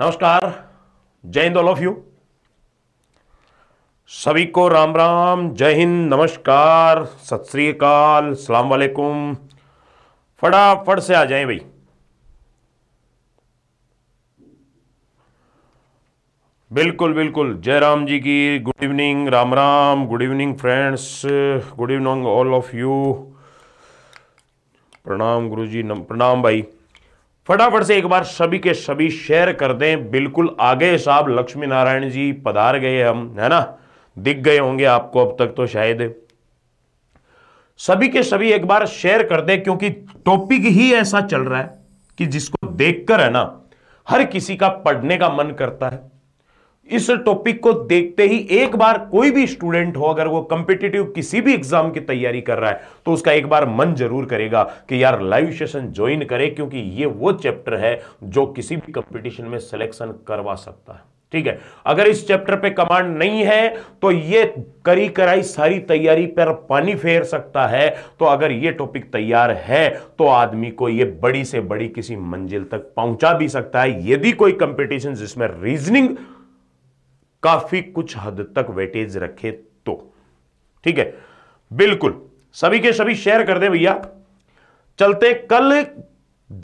नमस्कार जय Hind all of you सभी को राम राम जय हिंद नमस्कार सत श्रीकाल सलाम वालेकुम फटाफट से आ जाए भाई बिल्कुल बिल्कुल जय राम जी की good evening Ram Ram good evening friends good evening all of you प्रणाम गुरुजी जी प्रणाम भाई फटाफट से एक बार सभी के सभी शेयर कर दें बिल्कुल आगे साहब लक्ष्मी नारायण जी पधार गए हम है ना दिख गए होंगे आपको अब तक तो शायद सभी के सभी एक बार शेयर कर दें क्योंकि टॉपिक ही ऐसा चल रहा है कि जिसको देखकर है ना हर किसी का पढ़ने का मन करता है इस टॉपिक को देखते ही एक बार कोई भी स्टूडेंट हो अगर वो कंपिटेटिव किसी भी एग्जाम की तैयारी कर रहा है तो उसका एक बार मन जरूर करेगा कि यार लाइव सेशन ज्वाइन करे क्योंकि ये वो चैप्टर है जो किसी भी कंपटीशन में सिलेक्शन करवा सकता है ठीक है अगर इस चैप्टर पे कमांड नहीं है तो ये करी कराई सारी तैयारी पर पानी फेर सकता है तो अगर ये टॉपिक तैयार है तो आदमी को ये बड़ी से बड़ी किसी मंजिल तक पहुंचा भी सकता है यदि कोई कंपटीशन जिसमें रीजनिंग काफी कुछ हद तक वेटेज रखे तो ठीक है बिल्कुल सभी के सभी शेयर कर दे भैया चलते कल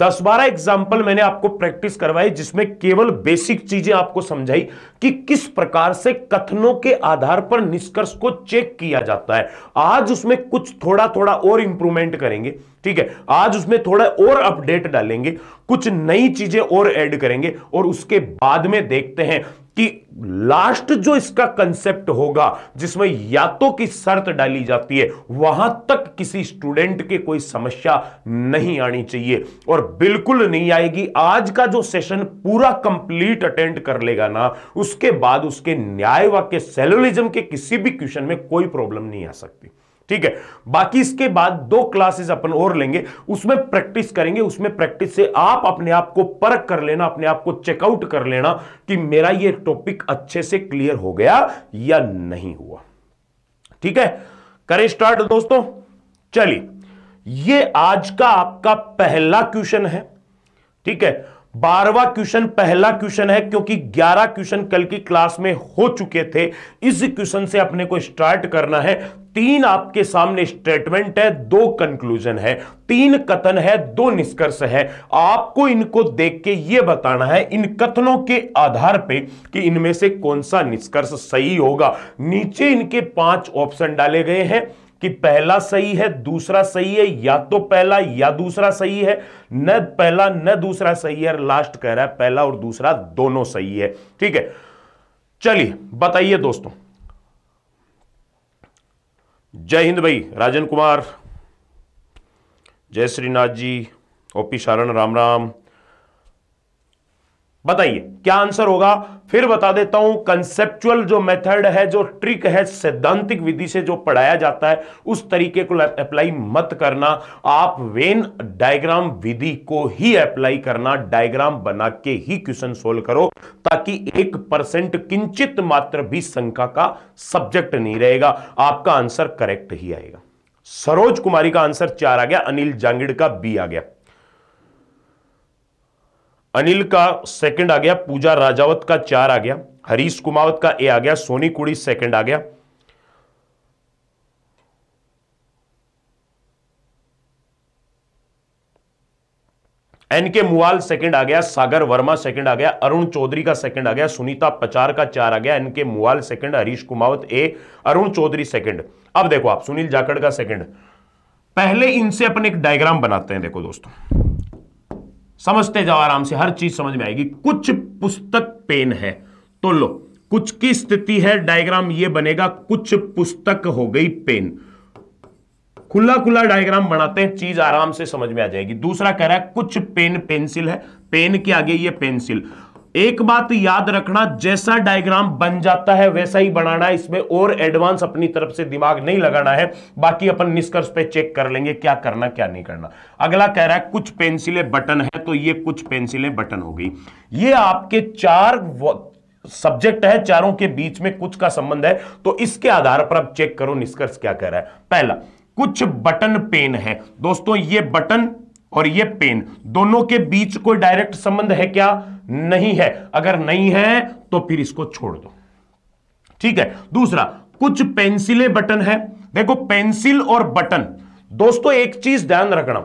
दस बारह एग्जाम्पल मैंने आपको प्रैक्टिस करवाई जिसमें केवल बेसिक चीजें आपको समझाई कि किस प्रकार से कथनों के आधार पर निष्कर्ष को चेक किया जाता है आज उसमें कुछ थोड़ा थोड़ा और इंप्रूवमेंट करेंगे ठीक है आज उसमें थोड़ा और अपडेट डालेंगे कुछ नई चीजें और ऐड करेंगे और उसके बाद में देखते हैं कि लास्ट जो इसका कंसेप्ट होगा जिसमें या तो की शर्त डाली जाती है वहां तक किसी स्टूडेंट के कोई समस्या नहीं आनी चाहिए और बिल्कुल नहीं आएगी आज का जो सेशन पूरा कंप्लीट अटेंड कर लेगा ना उसके बाद उसके न्याय वाक्य सेलोलिज्म के किसी भी क्वेश्चन में कोई प्रॉब्लम नहीं आ सकती ठीक है बाकी इसके बाद दो क्लासेस अपन और लेंगे उसमें प्रैक्टिस करेंगे उसमें प्रैक्टिस से आप अपने आप को परख कर लेना अपने आप को चेकआउट कर लेना कि मेरा ये टॉपिक अच्छे से क्लियर हो गया या नहीं हुआ ठीक है करें स्टार्ट दोस्तों चलिए ये आज का आपका पहला क्वेश्चन है ठीक है बारवा क्वेश्चन पहला क्वेश्चन है क्योंकि ग्यारह क्वेश्चन कल की क्लास में हो चुके थे इस क्वेश्चन से अपने को स्टार्ट करना है तीन आपके सामने स्टेटमेंट है दो कंक्लूजन है तीन कथन है दो निष्कर्ष है आपको इनको देख के ये बताना है इन कथनों के आधार पे कि इनमें से कौन सा निष्कर्ष सही होगा नीचे इनके पांच ऑप्शन डाले गए हैं कि पहला सही है दूसरा सही है या तो पहला या दूसरा सही है न पहला न दूसरा सही है लास्ट कह रहा है पहला और दूसरा दोनों सही है ठीक है चलिए बताइए दोस्तों जय हिंद भाई राजन कुमार जय श्रीनाथ जी ओपी शारण राम राम बताइए क्या आंसर होगा फिर बता देता हूं कंसेप्चुअल जो मेथड है जो ट्रिक है सैद्धांतिक विधि से जो पढ़ाया जाता है उस तरीके को अप्लाई मत करना आप वेन डायग्राम विधि को ही अप्लाई करना डायग्राम बना के ही क्वेश्चन सोल्व करो ताकि एक परसेंट किंचित मात्र भी शंका का सब्जेक्ट नहीं रहेगा आपका आंसर करेक्ट ही आएगा सरोज कुमारी का आंसर चार आ गया अनिल जांगिड़ का बी आ गया अनिल का सेकंड आ गया पूजा राजावत का चार आ गया हरीश कुमावत का ए आ गया सोनी कुड़ी सेकंड आ गया एन के मुआल सेकंड आ गया सागर वर्मा सेकंड आ गया अरुण चौधरी का सेकंड आ गया सुनीता पचार का चार आ गया N K Mual second Harish Kumawat A Arun Chaudhary second अब देखो आप सुनील जाखड़ का सेकंड पहले इनसे अपन एक डायग्राम बनाते हैं देखो दोस्तों समझते जाओ आराम से हर चीज समझ में आएगी कुछ पुस्तक पेन है तो लो कुछ की स्थिति है डायग्राम ये बनेगा कुछ पुस्तक हो गई पेन खुला खुला डायग्राम बनाते हैं चीज आराम से समझ में आ जाएगी दूसरा कह रहा है कुछ पेन पेंसिल है पेन के आगे ये पेंसिल एक बात याद रखना जैसा डायग्राम बन जाता है वैसा ही बनाना है इसमें और एडवांस अपनी तरफ से दिमाग नहीं लगाना है बाकी अपन निष्कर्ष पे चेक कर लेंगे क्या करना क्या नहीं करना अगला कह रहा है कुछ पेंसिलें बटन है तो ये कुछ पेंसिलें बटन हो गई ये आपके चार सब्जेक्ट है चारों के बीच में कुछ का संबंध है तो इसके आधार पर आप चेक करो निष्कर्ष क्या कह रहा है पहला कुछ बटन पेन है दोस्तों ये बटन और ये पेन दोनों के बीच कोई डायरेक्ट संबंध है क्या नहीं है अगर नहीं है तो फिर इसको छोड़ दो ठीक है दूसरा कुछ पेंसिलें बटन है देखो पेंसिल और बटन दोस्तों एक चीज ध्यान रखना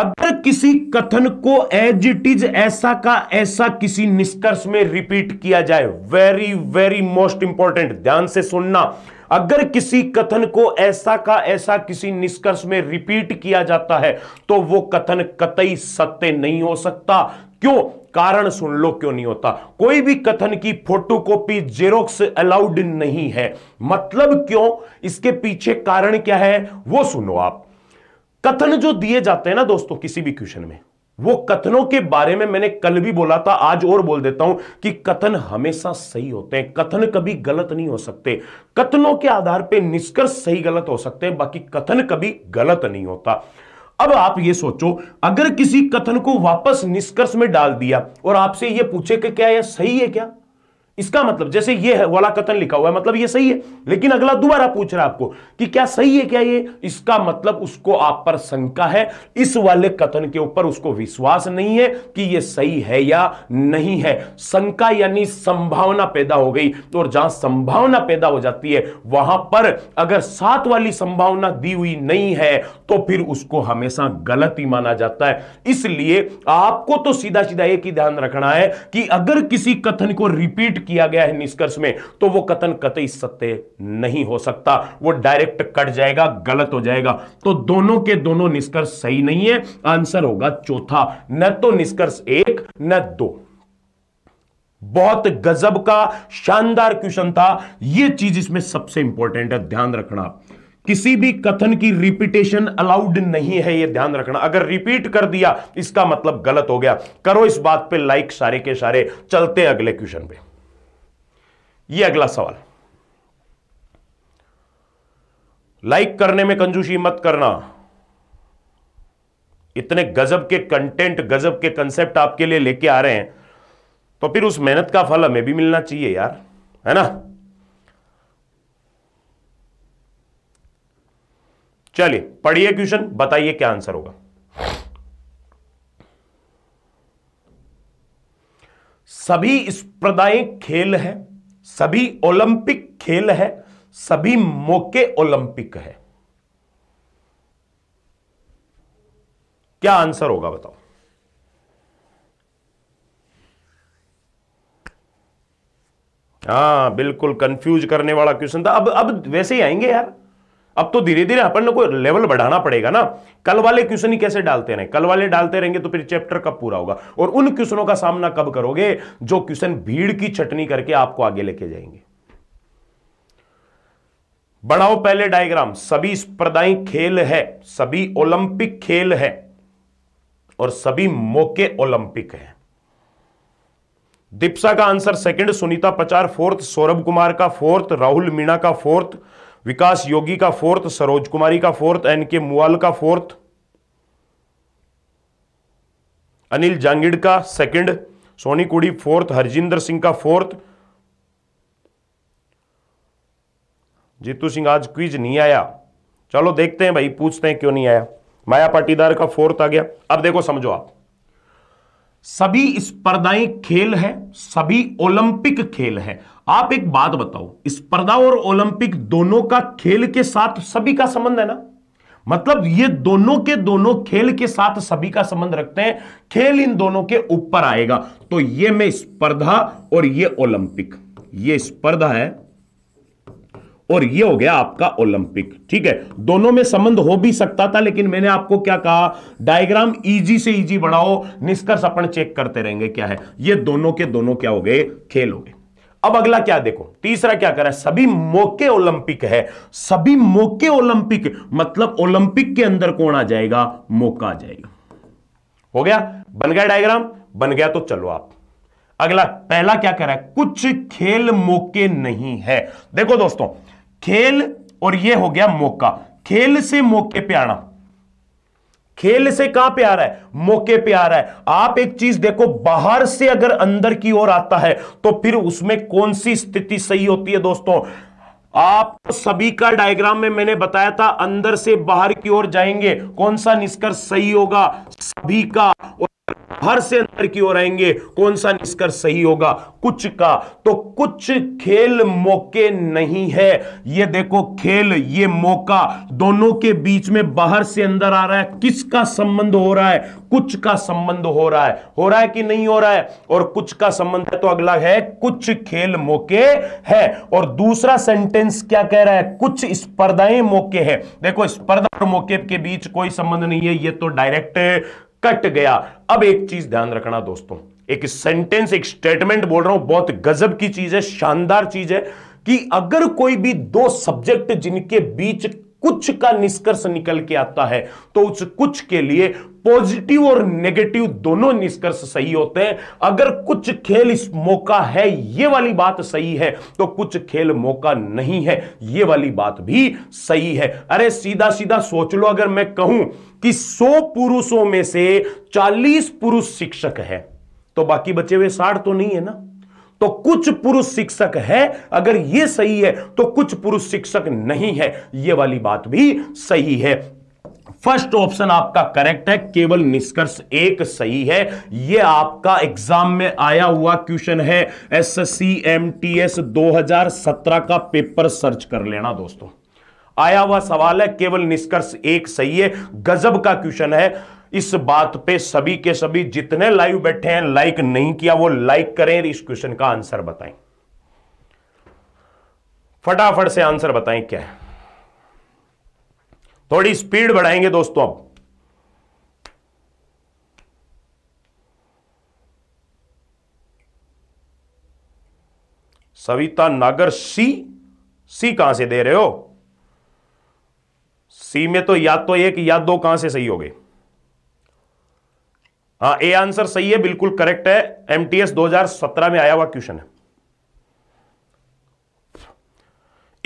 अगर किसी कथन को एज इट इज ऐसा का ऐसा किसी निष्कर्ष में रिपीट किया जाए वेरी वेरी मोस्ट इंपॉर्टेंट ध्यान से सुनना अगर किसी कथन को ऐसा का ऐसा किसी निष्कर्ष में रिपीट किया जाता है तो वो कथन कतई सत्य नहीं हो सकता क्यों कारण सुन लो क्यों नहीं होता कोई भी कथन की फोटोकॉपी जेरोक्स अलाउड नहीं है मतलब क्यों इसके पीछे कारण क्या है वो सुनो आप कथन जो दिए जाते हैं ना दोस्तों किसी भी क्वेश्चन में वो कथनों के बारे में मैंने कल भी बोला था आज और बोल देता हूं कि कथन हमेशा सही होते हैं कथन कभी गलत नहीं हो सकते कथनों के आधार पर निष्कर्ष सही गलत हो सकते हैं बाकी कथन कभी गलत नहीं होता अब आप ये सोचो अगर किसी कथन को वापस निष्कर्ष में डाल दिया और आपसे ये पूछे कि क्या यह सही है क्या इसका मतलब जैसे ये है वाला कथन लिखा हुआ है मतलब ये सही है लेकिन अगला दोबारा पूछ रहा है आपको कि क्या सही है क्या ये इसका मतलब उसको आप पर शंका है इस वाले कथन के ऊपर उसको विश्वास नहीं है कि ये सही है या नहीं है शंका यानी संभावना पैदा हो गई तो और जहां संभावना पैदा हो जाती है वहां पर अगर सात वाली संभावना दी हुई नहीं है तो फिर उसको हमेशा गलत ही माना जाता है इसलिए आपको तो सीधा सीधा एक ही ध्यान रखना है कि अगर किसी कथन को रिपीट किया गया है निष्कर्ष में तो वो कथन कतई सत्य नहीं हो सकता वो डायरेक्ट कट जाएगा गलत हो जाएगा तो दोनों के दोनों निष्कर्ष सही नहीं है आंसर होगा चौथा न तो निष्कर्ष एक न दो बहुत गजब का शानदार क्वेश्चन था यह चीज इसमें सबसे इंपॉर्टेंट है ध्यान रखना किसी भी कथन की रिपीटेशन अलाउड नहीं है यह ध्यान रखना अगर रिपीट कर दिया इसका मतलब गलत हो गया करो इस बात पे लाइक सारे के सारे चलते अगले क्वेश्चन पे ये अगला सवाल लाइक करने में कंजूसी मत करना इतने गजब के कंटेंट गजब के कंसेप्ट आपके लिए लेके आ रहे हैं तो फिर उस मेहनत का फल हमें भी मिलना चाहिए यार है ना चलिए पढ़िए क्वेश्चन बताइए क्या आंसर होगा सभी स्पर्धाएं खेल हैं सभी ओलंपिक खेल है सभी मौके ओलंपिक है क्या आंसर होगा बताओ हाँ बिल्कुल कंफ्यूज करने वाला क्वेश्चन था अब अब वैसे ही आएंगे यार अब तो धीरे धीरे अपन को लेवल बढ़ाना पड़ेगा ना कल वाले क्वेश्चन ही कैसे डालते रहे कल वाले डालते रहेंगे तो फिर चैप्टर कब पूरा होगा और उन क्वेश्चनों का सामना कब करोगे जो क्वेश्चन भीड़ की चटनी करके आपको आगे लेके जाएंगे बढ़ाओ पहले डायग्राम सभी स्पर्धाएं खेल है सभी ओलंपिक खेल है और सभी मौके ओलंपिक है दीप्सा का answer second Sunita Pachar fourth Saurabh Kumar का फोर्थ राहुल मीणा का फोर्थ विकास योगी का फोर्थ सरोज कुमारी का फोर्थ एन के मुआल का फोर्थ अनिल जांगिड़ का सेकंड सोनी कुड़ी फोर्थ हरजिंदर सिंह का फोर्थ जीतू सिंह आज क्विज नहीं आया चलो देखते हैं भाई पूछते हैं क्यों नहीं आया माया पाटीदार का फोर्थ आ गया अब देखो समझो आप सभी स्पर्धाएं खेल है सभी ओलंपिक खेल है आप एक बात बताओ स्पर्धा और ओलंपिक दोनों का खेल के साथ सभी का संबंध है ना मतलब ये दोनों के दोनों खेल के साथ सभी का संबंध रखते हैं खेल इन दोनों के ऊपर आएगा तो ये में स्पर्धा और ये ओलंपिक ये स्पर्धा है और ये हो गया आपका ओलंपिक ठीक है दोनों में संबंध हो भी सकता था लेकिन मैंने आपको क्या कहा डायग्राम इजी e से इजी e बढ़ाओ निष्कर्ष अपन चेक करते रहेंगे क्या है ये दोनों के दोनों क्या हो गए खेल हो गए अब अगला क्या देखो तीसरा क्या करा सभी मौके ओलंपिक है सभी मौके ओलंपिक मतलब ओलंपिक के अंदर कौन आ जाएगा मौका आ जाएगा हो गया बन गया डायग्राम बन गया तो चलो आप अगला पहला क्या कह रहा है कुछ खेल मौके नहीं है देखो दोस्तों खेल और ये हो गया मौका खेल से मौके पे आना खेल से कहां पे आ रहा है मौके पे आ रहा है आप एक चीज देखो बाहर से अगर अंदर की ओर आता है तो फिर उसमें कौन सी स्थिति सही होती है दोस्तों आप तो सभी का डायग्राम में मैंने बताया था अंदर से बाहर की ओर जाएंगे कौन सा निष्कर्ष सही होगा सभी का और हर से अंदर की ओर आएंगे कौन सा निष्कर्ष सही होगा कुछ का तो कुछ खेल मौके नहीं है ये देखो खेल ये मौका दोनों के बीच में बाहर से अंदर आ रहा है किसका संबंध हो रहा है कुछ का संबंध हो रहा है हो रहा है कि नहीं हो रहा है और कुछ का संबंध है तो अगला है कुछ खेल मौके है और दूसरा सेंटेंस क्या कह रहा है कुछ स्पर्धाएं मौके है देखो स्पर्धा और मौके के बीच कोई संबंध नहीं है ये तो डायरेक्ट कट गया अब एक चीज ध्यान रखना दोस्तों एक सेंटेंस एक स्टेटमेंट बोल रहा हूं बहुत गजब की चीज है शानदार चीज है कि अगर कोई भी दो सब्जेक्ट जिनके बीच कुछ का निष्कर्ष निकल के आता है तो उस कुछ के लिए पॉजिटिव और नेगेटिव दोनों निष्कर्ष सही होते हैं अगर कुछ खेल इस मौका है ये वाली बात सही है तो कुछ खेल मौका नहीं है यह वाली बात भी सही है अरे सीधा सीधा सोच लो अगर मैं कहूं कि 100 पुरुषों में से 40 पुरुष शिक्षक है तो बाकी बचे हुए साठ तो नहीं है ना तो कुछ पुरुष शिक्षक है अगर यह सही है तो कुछ पुरुष शिक्षक नहीं है यह वाली बात भी सही है फर्स्ट ऑप्शन आपका करेक्ट है केवल निष्कर्ष एक सही है यह आपका एग्जाम में आया हुआ क्वेश्चन है एसएससी एमटीएस 2017 का पेपर सर्च कर लेना दोस्तों आया हुआ सवाल है केवल निष्कर्ष एक सही है गजब का क्वेश्चन है इस बात पे सभी के सभी जितने लाइव बैठे हैं लाइक नहीं किया वो लाइक करें इस क्वेश्चन का आंसर बताएं फटाफट से आंसर बताएं क्या है थोड़ी स्पीड बढ़ाएंगे दोस्तों अब सविता नागर सी सी कहां से दे रहे हो सी में तो या तो एक या दो कहां से सही हो गए हाँ ए आंसर सही है बिल्कुल करेक्ट है एमटीएस 2017 में आया हुआ क्वेश्चन है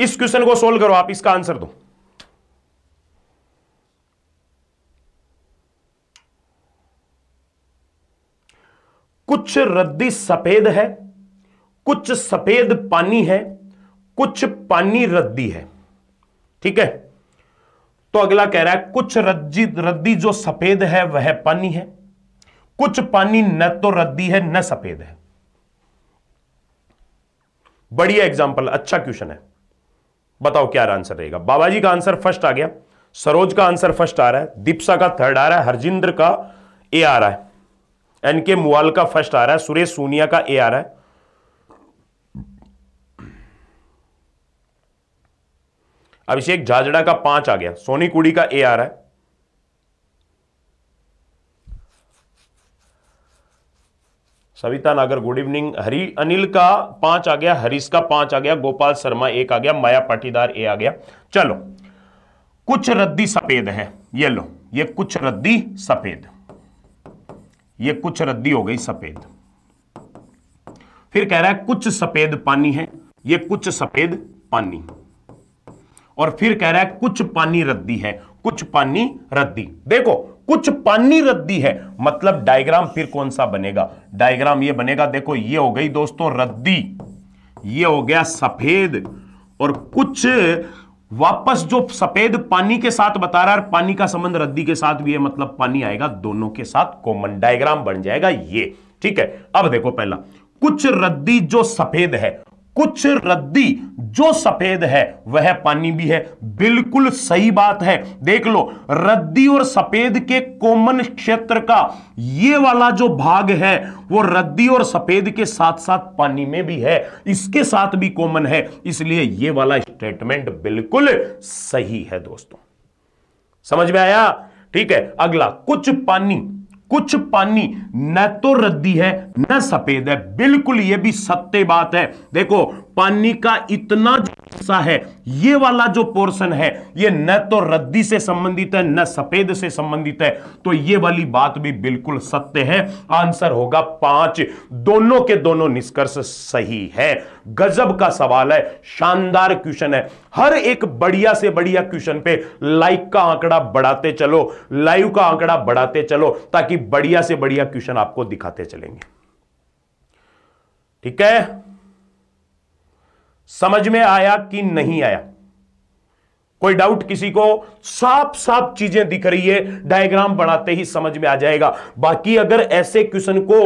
इस क्वेश्चन को सोल्व करो आप इसका आंसर दो कुछ रद्दी सफेद है कुछ सफेद पानी है कुछ पानी रद्दी है ठीक है तो अगला कह रहा है कुछ रद्दी रद्दी जो सफेद है वह पानी है कुछ पानी न तो रद्दी है न सफेद है बढ़िया एग्जाम्पल अच्छा क्वेश्चन है बताओ क्या आंसर रहेगा बाबा जी का आंसर फर्स्ट आ गया सरोज का आंसर फर्स्ट आ रहा है दीप्सा का थर्ड आ रहा है हरजिंद्र का ए आ रहा है एन के मुआल का फर्स्ट आ रहा है सुरेश सोनिया का ए आ रहा है अभिषेक झाजड़ा का पांच आ गया सोनी कुड़ी का ए आ रहा है सविता नागर गुड इवनिंग हरी अनिल का पांच आ गया हरीश का पांच आ गया गोपाल शर्मा एक आ गया माया पाटीदार ए आ गया चलो कुछ रद्दी सफेद है ये लो ये कुछ रद्दी सफेद ये कुछ रद्दी हो गई सफेद फिर कह रहा है कुछ सफेद पानी है ये कुछ सफेद पानी और फिर कह रहा है कुछ पानी रद्दी है कुछ पानी रद्दी देखो कुछ पानी रद्दी है मतलब डायग्राम फिर कौन सा बनेगा डायग्राम ये बनेगा देखो ये हो गई दोस्तों रद्दी ये हो गया सफेद और कुछ वापस जो सफेद पानी के साथ बता रहा है और पानी का संबंध रद्दी के साथ भी है मतलब पानी आएगा दोनों के साथ कॉमन डायग्राम बन जाएगा ये ठीक है अब देखो पहला कुछ रद्दी जो सफेद है कुछ रद्दी जो सफेद है वह पानी भी है बिल्कुल सही बात है देख लो रद्दी और सफेद के कॉमन क्षेत्र का ये वाला जो भाग है वो रद्दी और सफेद के साथ साथ पानी में भी है इसके साथ भी कॉमन है इसलिए ये वाला स्टेटमेंट बिल्कुल सही है दोस्तों समझ में आया ठीक है अगला कुछ पानी कुछ पानी न तो रद्दी है न सफेद है बिल्कुल यह भी सत्य बात है देखो पानी का इतना जो हिस्सा है ये वाला जो पोर्शन है ये न तो रद्दी से संबंधित है न सफेद से संबंधित है तो ये वाली बात भी बिल्कुल सत्य है आंसर होगा पांच दोनों के दोनों निष्कर्ष सही है गजब का सवाल है शानदार क्वेश्चन है हर एक बढ़िया से बढ़िया क्वेश्चन पे लाइक का आंकड़ा बढ़ाते चलो लाइव का आंकड़ा बढ़ाते चलो ताकि बढ़िया से बढ़िया क्वेश्चन आपको दिखाते चलेंगे ठीक है समझ में आया कि नहीं आया कोई डाउट किसी को साफ साफ चीजें दिख रही है डायग्राम बनाते ही समझ में आ जाएगा बाकी अगर ऐसे क्वेश्चन को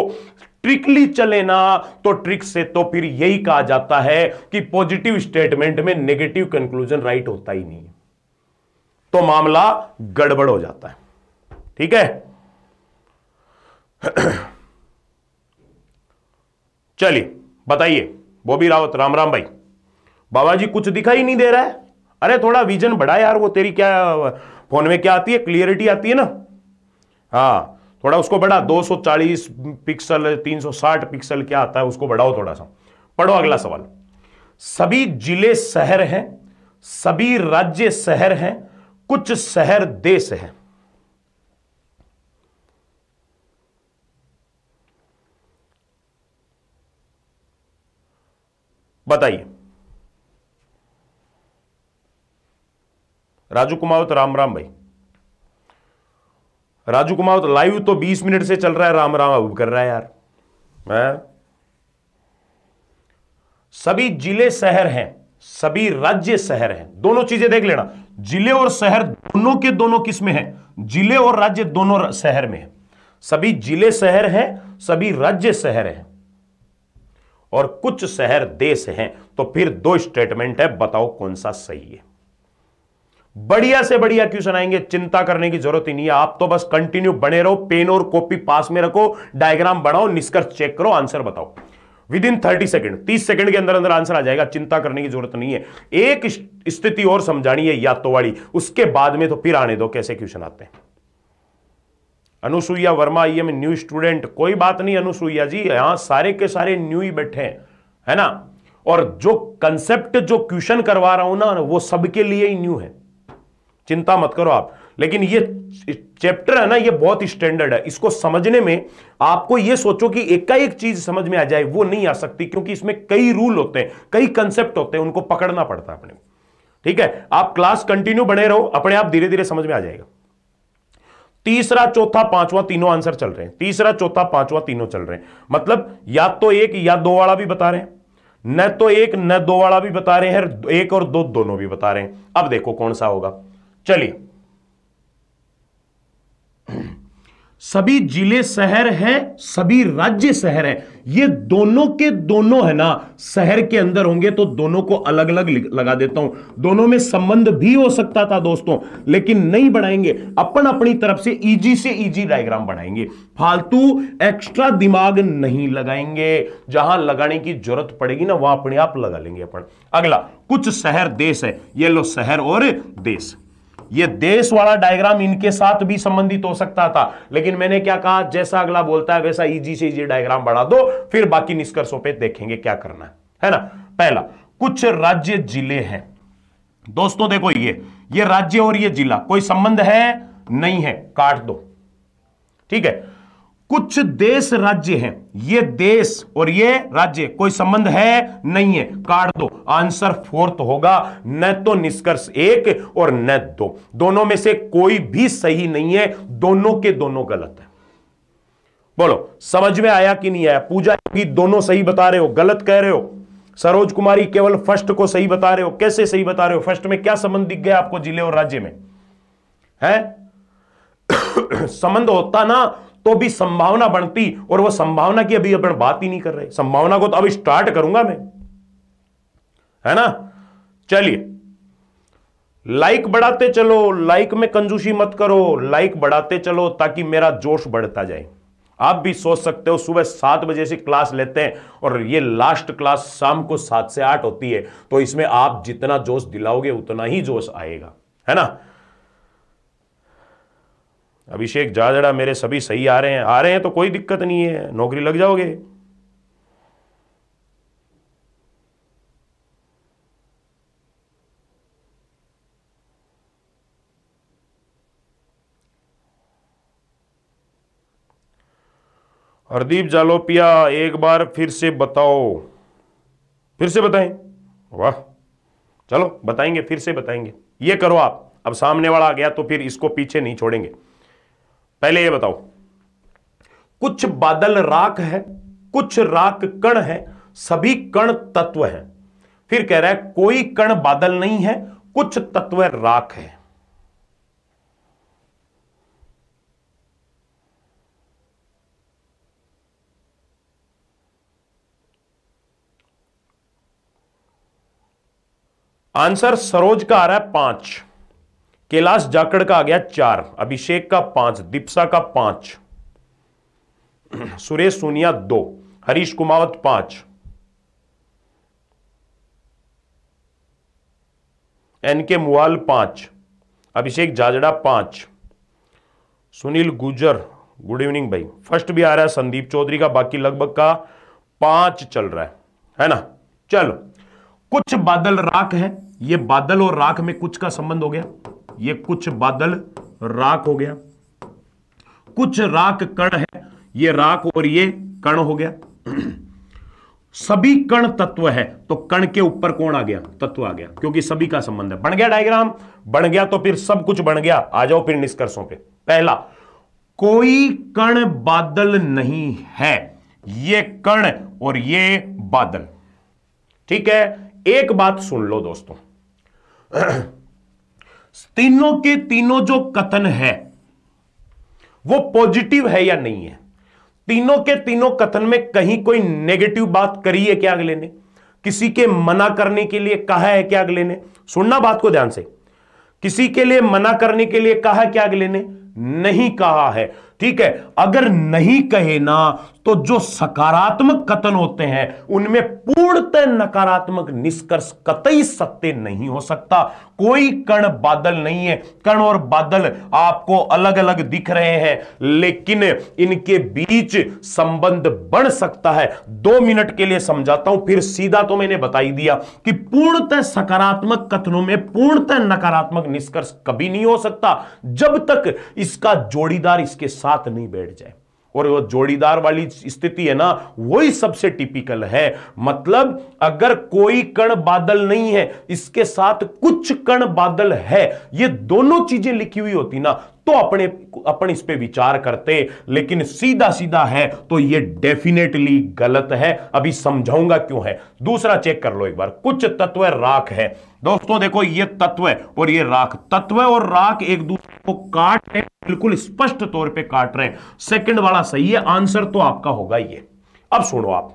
ट्रिकली चले ना तो ट्रिक से तो फिर यही कहा जाता है कि पॉजिटिव स्टेटमेंट में नेगेटिव कंक्लूजन राइट होता ही नहीं है तो मामला गड़बड़ हो जाता है ठीक है चलिए बताइए बॉबी रावत राम राम भाई बाबा जी कुछ दिखाई नहीं दे रहा है अरे थोड़ा विजन बढ़ा यार वो तेरी क्या फोन में क्या आती है क्लियरिटी आती है ना हाँ थोड़ा उसको बढ़ा 240 पिक्सल 360 पिक्सल क्या आता है उसको बढ़ाओ थोड़ा सा पढ़ो अगला सवाल सभी जिले शहर हैं सभी राज्य शहर हैं कुछ शहर देश हैं बताइए राजू कुमावत राम राम भाई राजू कुमावत लाइव तो 20 मिनट से चल रहा है राम राम अब कर रहा है यार है? सभी जिले शहर हैं सभी राज्य शहर हैं दोनों चीजें देख लेना जिले और शहर दोनों के दोनों किस में हैं जिले और राज्य दोनों शहर में हैं सभी जिले शहर हैं सभी राज्य शहर हैं और कुछ शहर देश हैं तो फिर दो स्टेटमेंट है बताओ कौन सा सही है बढ़िया से बढ़िया क्वेश्चन आएंगे चिंता करने की जरूरत ही नहीं है आप तो बस कंटिन्यू बने रहो पेन और कॉपी पास में रखो डायग्राम बनाओ निष्कर्ष चेक करो आंसर बताओ विद इन थर्टी सेकेंड तीस सेकंड के अंदर अंदर आंसर आ जाएगा चिंता करने की जरूरत नहीं है एक स्थिति और समझानी है या तो वाली उसके बाद में तो फिर आने दो कैसे क्वेश्चन आते हैं Anusuiya Verma I am new student कोई बात नहीं अनुसुईया जी यहां सारे के सारे न्यू ही बैठे हैं है ना और जो कंसेप्ट जो क्वेश्चन करवा रहा हूं ना वो सबके लिए ही न्यू है चिंता मत करो आप लेकिन ये चैप्टर है ना ये बहुत स्टैंडर्ड है इसको समझने में आपको ये सोचो कि एक चीज समझ में आ जाए वो नहीं आ सकती क्योंकि इसमें कई रूल होते हैं कई कंसेप्ट होते हैं उनको पकड़ना पड़ता है अपने ठीक है आप क्लास कंटिन्यू बने रहो अपने आप धीरे धीरे समझ में आ जाएगा तीसरा चौथा पांचवा तीनों आंसर चल रहे हैं तीसरा चौथा पांचवा तीनों चल रहे हैं मतलब या तो एक या दो वाला भी बता रहे हैं न तो एक न दो वाला भी बता रहे हैं एक और दो दोनों भी बता रहे हैं अब देखो कौन सा होगा चलिए सभी जिले शहर हैं सभी राज्य शहर हैं ये दोनों के दोनों है ना शहर के अंदर होंगे तो दोनों को अलग अलग लगा देता हूं दोनों में संबंध भी हो सकता था दोस्तों लेकिन नहीं बढ़ाएंगे अपन अपनी तरफ से इजी e से इजी e डायग्राम बढ़ाएंगे फालतू एक्स्ट्रा दिमाग नहीं लगाएंगे जहां लगाने की जरूरत पड़ेगी ना वहां अपने आप लगा लेंगे अपन अगला कुछ शहर देश है ये लो शहर और देश ये देश वाला डायग्राम इनके साथ भी संबंधित हो सकता था लेकिन मैंने क्या कहा जैसा अगला बोलता है वैसा इजी e से इजी e डायग्राम बढ़ा दो फिर बाकी निष्कर्षों पर देखेंगे क्या करना है है ना पहला कुछ राज्य जिले हैं दोस्तों देखो ये ये राज्य और ये जिला कोई संबंध है नहीं है काट दो ठीक है कुछ देश राज्य हैं ये देश और ये राज्य कोई संबंध है नहीं है काट दो आंसर फोर्थ होगा न तो निष्कर्ष एक और न दो दोनों में से कोई भी सही नहीं है दोनों के दोनों गलत है बोलो समझ में आया कि नहीं आया पूजा की दोनों सही बता रहे हो गलत कह रहे हो सरोज कुमारी केवल फर्स्ट को सही बता रहे हो कैसे सही बता रहे हो फर्स्ट में क्या संबंध दिख गया आपको जिले और राज्य में है संबंध होता ना तो भी संभावना बनती और वो संभावना की अभी अपन बात ही नहीं कर रहे संभावना को तो अभी स्टार्ट करूंगा मैं है ना चलिए लाइक बढ़ाते चलो लाइक में कंजूसी मत करो लाइक बढ़ाते चलो ताकि मेरा जोश बढ़ता जाए आप भी सोच सकते हो सुबह सात बजे से क्लास लेते हैं और ये लास्ट क्लास शाम को सात से आठ होती है तो इसमें आप जितना जोश दिलाओगे उतना ही जोश आएगा है ना अभिषेक जाजड़ा मेरे सभी सही आ रहे हैं आ रहे हैं तो कोई दिक्कत नहीं है नौकरी लग जाओगे हरदीप जालोपिया एक बार फिर से बताओ फिर से बताएं वाह चलो बताएंगे फिर से बताएंगे ये करो आप अब सामने वाला आ गया तो फिर इसको पीछे नहीं छोड़ेंगे पहले ये बताओ कुछ बादल राख है कुछ राख कण है सभी कण तत्व हैं फिर कह रहा है कोई कण बादल नहीं है कुछ तत्व राख है आंसर सरोज का आ रहा है पांच कैलाश जाकड़ का आ गया चार अभिषेक का पांच दीपसा का पांच सुरेश सोनिया दो हरीश कुमावत पांच एन के मुआल पांच अभिषेक जाजड़ा पांच सुनील गुजर गुड इवनिंग भाई फर्स्ट भी आ रहा है संदीप चौधरी का बाकी लगभग का पांच चल रहा है है ना चलो कुछ बादल राख है ये बादल और राख में कुछ का संबंध हो गया ये कुछ बादल राख हो गया कुछ राख कण है ये राख और ये कण हो गया सभी कण तत्व है तो कण के ऊपर कौन आ गया तत्व आ गया क्योंकि सभी का संबंध है बन गया डायग्राम बन गया तो फिर सब कुछ बन गया आ जाओ फिर निष्कर्षों पे पहला कोई कण बादल नहीं है ये कण और ये बादल ठीक है एक बात सुन लो दोस्तों तीनों के तीनों जो कथन है वो पॉजिटिव है या नहीं है तीनों के तीनों कथन में कहीं कोई नेगेटिव बात करी है क्या अगले ने किसी के मना करने के लिए कहा है क्या अगले ने सुनना बात को ध्यान से किसी के लिए मना करने के लिए कहा है क्या अगले ने नहीं कहा है ठीक है अगर नहीं कहे ना तो जो सकारात्मक कथन होते हैं उनमें पूर्णतः नकारात्मक निष्कर्ष कतई सत्य नहीं हो सकता कोई कण बादल नहीं है कण और बादल आपको अलग अलग दिख रहे हैं लेकिन इनके बीच संबंध बढ़ सकता है दो मिनट के लिए समझाता हूं फिर सीधा तो मैंने बताई दिया कि पूर्णतः सकारात्मक कथनों में पूर्णतः नकारात्मक निष्कर्ष कभी नहीं हो सकता जब तक इसका जोड़ीदार इसके साथ साथ नहीं बैठ जाए और वो जोड़ीदार वाली स्थिति है ना वही सबसे टिपिकल है मतलब अगर कोई कण बादल नहीं है इसके साथ कुछ कण बादल है ये दोनों चीजें लिखी हुई होती ना तो अपने अपन इस पे विचार करते लेकिन सीधा सीधा है तो ये डेफिनेटली गलत है अभी समझाऊंगा क्यों है दूसरा चेक कर लो एक बार कुछ तत्व राख है दोस्तों देखो ये तत्व और ये राख तत्व और राख एक दूसरे को काट रहे बिल्कुल स्पष्ट तौर पे काट रहे हैं सेकंड वाला सही है आंसर तो आपका होगा ये अब सुनो आप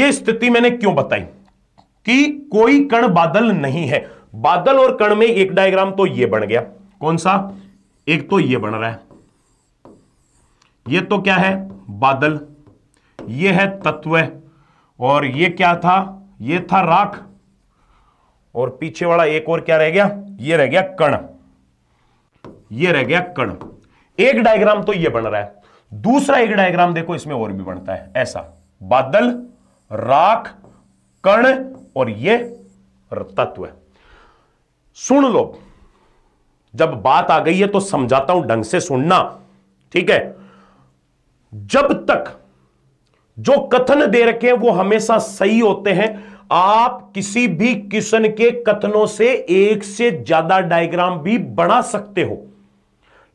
ये स्थिति मैंने क्यों बताई कि कोई कण बादल नहीं है बादल और कण में एक डायग्राम तो ये बन गया कौन सा एक तो ये बन रहा है ये तो क्या है बादल ये है तत्व और ये क्या था ये था राख और पीछे वाला एक और क्या रह गया ये रह गया कण ये रह गया कण एक डायग्राम तो ये बन रहा है दूसरा एक डायग्राम देखो इसमें और भी बनता है ऐसा बादल राख कण और ये तत्व सुन लो जब बात आ गई है तो समझाता हूं ढंग से सुनना ठीक है जब तक जो कथन दे रखे हैं वो हमेशा सही होते हैं आप किसी भी किशन के कथनों से एक से ज्यादा डायग्राम भी बढ़ा सकते हो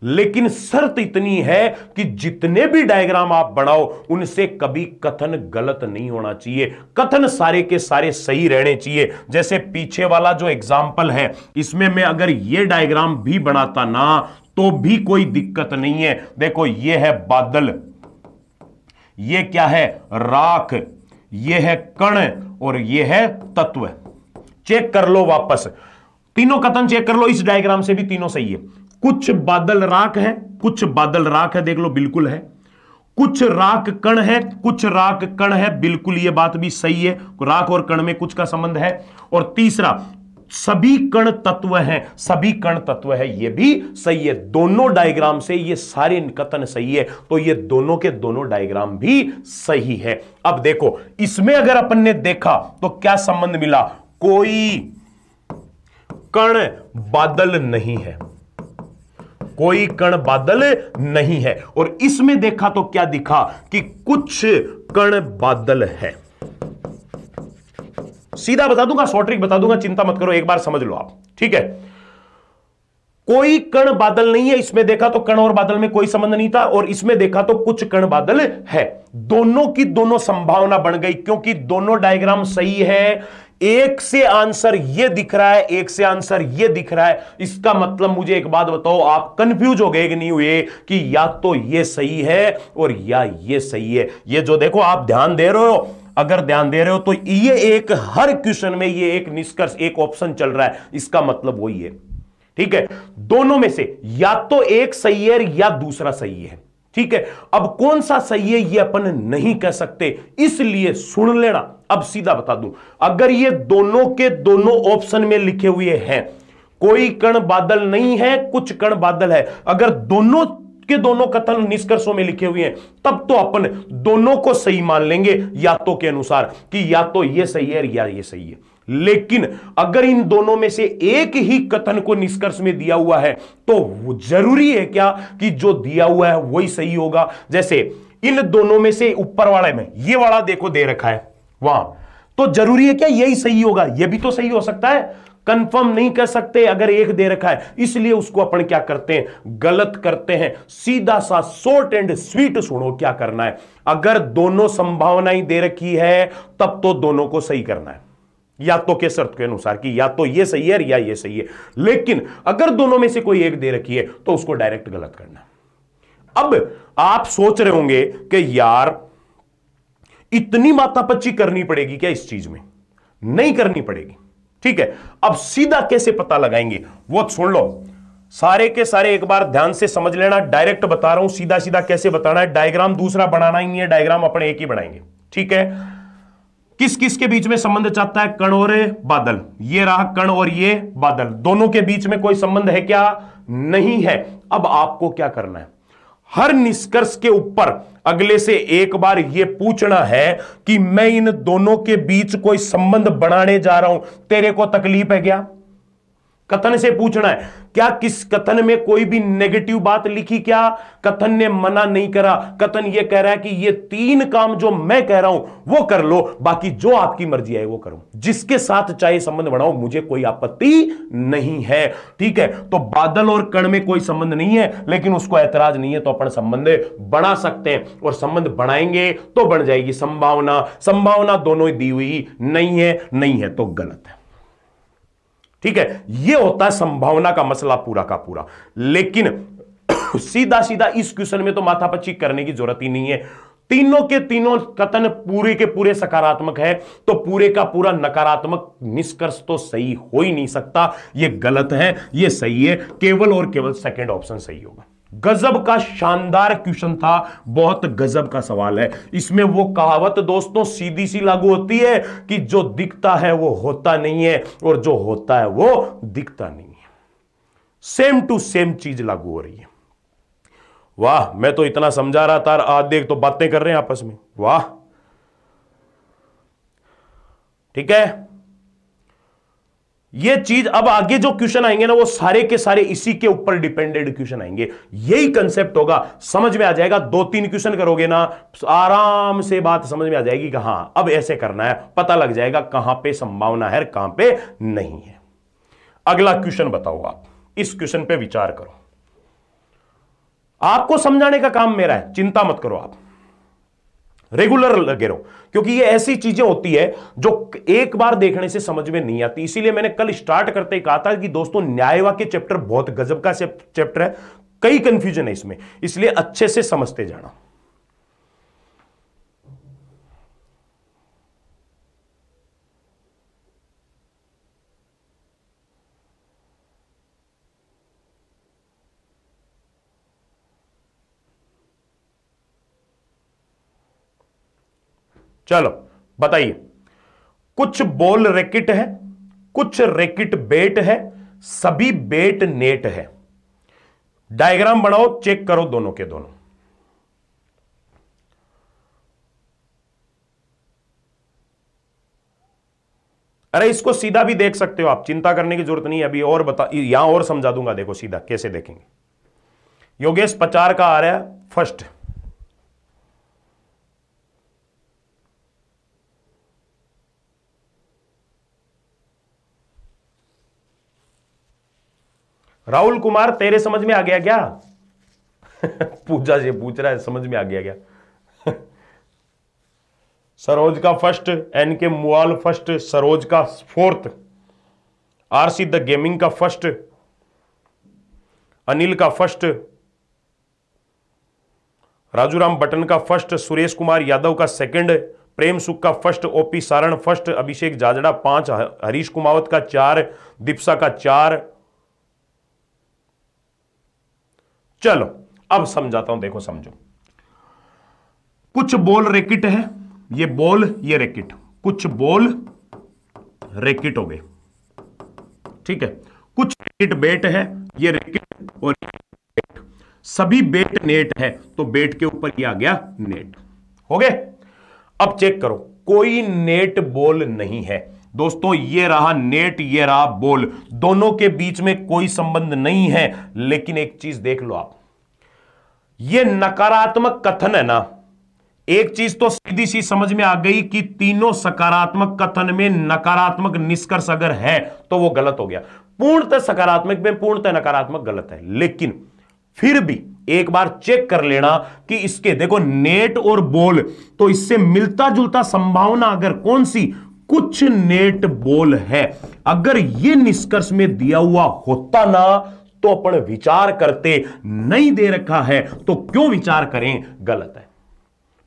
लेकिन शर्त इतनी है कि जितने भी डायग्राम आप बनाओ उनसे कभी कथन गलत नहीं होना चाहिए कथन सारे के सारे सही रहने चाहिए जैसे पीछे वाला जो एग्जाम्पल है इसमें मैं अगर ये डायग्राम भी बनाता ना तो भी कोई दिक्कत नहीं है देखो ये है बादल ये क्या है राख ये है कण और ये है तत्व चेक कर लो वापस तीनों कथन चेक कर लो इस डायग्राम से भी तीनों सही है कुछ बादल राख है कुछ बादल राख है देख लो बिल्कुल है कुछ राख कण है कुछ राख कण है बिल्कुल ये बात भी सही है राख और कण में कुछ का संबंध है और तीसरा सभी कण तत्व हैं सभी कण तत्व है यह भी सही है दोनों डायग्राम से यह सारे कथन सही है तो यह दोनों के दोनों डायग्राम भी सही है अब देखो इसमें अगर अपन ने देखा तो क्या संबंध मिला कोई कण बादल नहीं है कोई कण बादल नहीं है और इसमें देखा तो क्या दिखा कि कुछ कण बादल है सीधा बता दूंगा शॉर्ट्रिक बता दूंगा चिंता मत करो एक बार समझ लो आप ठीक है कोई कण बादल नहीं है इसमें देखा तो कण और बादल में कोई संबंध नहीं था और इसमें देखा तो कुछ कण बादल है दोनों की दोनों संभावना बन गई क्योंकि दोनों डायग्राम सही है एक से आंसर ये दिख रहा है एक से आंसर ये दिख रहा है इसका मतलब मुझे एक बात बताओ आप कंफ्यूज हो गए कि नहीं हुए कि या तो ये सही है और या ये सही है ये जो देखो आप ध्यान दे रहे हो अगर ध्यान दे रहे हो तो ये एक हर क्वेश्चन में ये एक निष्कर्ष एक ऑप्शन चल रहा है इसका मतलब वही है ठीक है दोनों में से या तो एक सही है या दूसरा सही है ठीक है अब कौन सा सही है ये अपन नहीं कह सकते इसलिए सुन लेना अब सीधा बता दूं अगर ये दोनों के दोनों ऑप्शन में लिखे हुए हैं कोई कण बादल नहीं है कुछ कण बादल है अगर दोनों के दोनों कथन निष्कर्षों में लिखे हुए हैं तब तो अपन दोनों को सही मान लेंगे या तो के अनुसार कि या तो ये सही है या ये सही है लेकिन अगर इन दोनों में से एक ही कथन को निष्कर्ष में दिया हुआ है तो जरूरी है क्या कि जो दिया हुआ है वही सही होगा जैसे इन दोनों में से ऊपर वाले में ये वाला देखो दे रखा है वहां तो जरूरी है क्या यही सही होगा यह भी तो सही हो सकता है कंफर्म नहीं कर सकते अगर एक दे रखा है इसलिए उसको अपन क्या करते हैं गलत करते हैं सीधा सा शॉर्ट एंड स्वीट सुनो क्या करना है अगर दोनों संभावनाएं दे रखी है तब तो दोनों को सही करना है या तो के शर्त के अनुसार कि या तो ये सही है या ये सही है लेकिन अगर दोनों में से कोई एक दे रखी है तो उसको डायरेक्ट गलत करना अब आप सोच रहे होंगे कि यार इतनी मातापच्ची करनी पड़ेगी क्या इस चीज में नहीं करनी पड़ेगी ठीक है अब सीधा कैसे पता लगाएंगे वो सुन लो सारे के सारे एक बार ध्यान से समझ लेना डायरेक्ट बता रहा हूं सीधा सीधा कैसे बताना है डायग्राम दूसरा बनाना ही नहीं है डायग्राम अपने एक ही बनाएंगे ठीक है किस किस के बीच में संबंध चाहता है कण और बादल ये रहा कण और ये बादल दोनों के बीच में कोई संबंध है क्या नहीं है अब आपको क्या करना है हर निष्कर्ष के ऊपर अगले से एक बार यह पूछना है कि मैं इन दोनों के बीच कोई संबंध बनाने जा रहा हूं तेरे को तकलीफ है क्या कथन से पूछना है क्या किस कथन में कोई भी नेगेटिव बात लिखी क्या कथन ने मना नहीं करा कथन यह कह रहा है कि ये तीन काम जो मैं कह रहा हूं वो कर लो बाकी जो आपकी मर्जी आए वो करो जिसके साथ चाहे संबंध बढ़ाओ मुझे कोई आपत्ति नहीं है ठीक है तो बादल और कण में कोई संबंध नहीं है लेकिन उसको ऐतराज नहीं है तो अपन संबंध बढ़ा सकते हैं और संबंध बढ़ाएंगे तो बढ़ जाएगी संभावना संभावना दोनों दी हुई नहीं है नहीं है तो गलत है ठीक है ये होता है संभावना का मसला पूरा का पूरा लेकिन सीधा सीधा इस क्वेश्चन में तो माथापच्ची करने की जरूरत ही नहीं है तीनों के तीनों कथन पूरे के पूरे सकारात्मक है तो पूरे का पूरा नकारात्मक निष्कर्ष तो सही हो ही नहीं सकता यह गलत है यह सही है केवल और केवल सेकेंड ऑप्शन सही होगा गजब का शानदार क्वेश्चन था बहुत गजब का सवाल है इसमें वो कहावत दोस्तों सीधी सी लागू होती है कि जो दिखता है वो होता नहीं है और जो होता है वो दिखता नहीं है सेम टू सेम चीज लागू हो रही है वाह मैं तो इतना समझा रहा था आज देख तो बातें कर रहे हैं आपस में वाह ठीक है ये चीज अब आगे जो क्वेश्चन आएंगे ना वो सारे के सारे इसी के ऊपर डिपेंडेड क्वेश्चन आएंगे यही कंसेप्ट होगा समझ में आ जाएगा दो तीन क्वेश्चन करोगे ना आराम से बात समझ में आ जाएगी कि हां अब ऐसे करना है पता लग जाएगा कहां पे संभावना है कहां पे नहीं है अगला क्वेश्चन बताओ आप इस क्वेश्चन पे विचार करो आपको समझाने का काम मेरा है चिंता मत करो आप रेगुलर लगे रहो क्योंकि ये ऐसी चीजें होती है जो एक बार देखने से समझ में नहीं आती इसीलिए मैंने कल स्टार्ट करते कहा था कि दोस्तों न्यायवा के चैप्टर बहुत गजब का चैप्टर है कई कंफ्यूजन है इसमें इसलिए अच्छे से समझते जाना चलो बताइए कुछ बॉल रैकेट है कुछ रैकेट बेट है सभी बेट नेट है डायग्राम बनाओ चेक करो दोनों के दोनों अरे इसको सीधा भी देख सकते हो आप चिंता करने की जरूरत नहीं है अभी और बता यहां और समझा दूंगा देखो सीधा कैसे देखेंगे योगेश पचार का आ रहा है फर्स्ट राहुल कुमार तेरे समझ में आ गया क्या पूजा से पूछ रहा है समझ में आ गया क्या सरोज का first N K मुआल first Saroj का फोर्थ आरसी द गेमिंग का फर्स्ट अनिल का फर्स्ट राजूराम बटन का फर्स्ट सुरेश कुमार यादव का सेकंड प्रेम सुख का first OP Saran first Abhishek Jajra पांच हरीश कुमावत का चार दीपसा का चार चलो अब समझाता हूं देखो समझो कुछ बॉल रैकेट है ये बॉल ये रैकेट कुछ बॉल रैकेट हो गए ठीक है कुछ रैकेट बेट है ये रैकेट और बेट सभी बेट नेट है तो बेट के ऊपर ये आ गया नेट हो गए अब चेक करो कोई नेट बॉल नहीं है दोस्तों ये रहा नेट ये रहा बॉल दोनों के बीच में कोई संबंध नहीं है लेकिन एक चीज देख लो आप ये नकारात्मक कथन है ना एक चीज तो सीधी सी समझ में आ गई कि तीनों सकारात्मक कथन में नकारात्मक निष्कर्ष अगर है तो वो गलत हो गया पूर्णतः सकारात्मक में पूर्णतः नकारात्मक गलत है लेकिन फिर भी एक बार चेक कर लेना कि इसके देखो नेट और बोल तो इससे मिलता जुलता संभावना अगर कौन सी कुछ नेट बोल है अगर ये निष्कर्ष में दिया हुआ होता ना तो अपन विचार करते नहीं दे रखा है तो क्यों विचार करें गलत है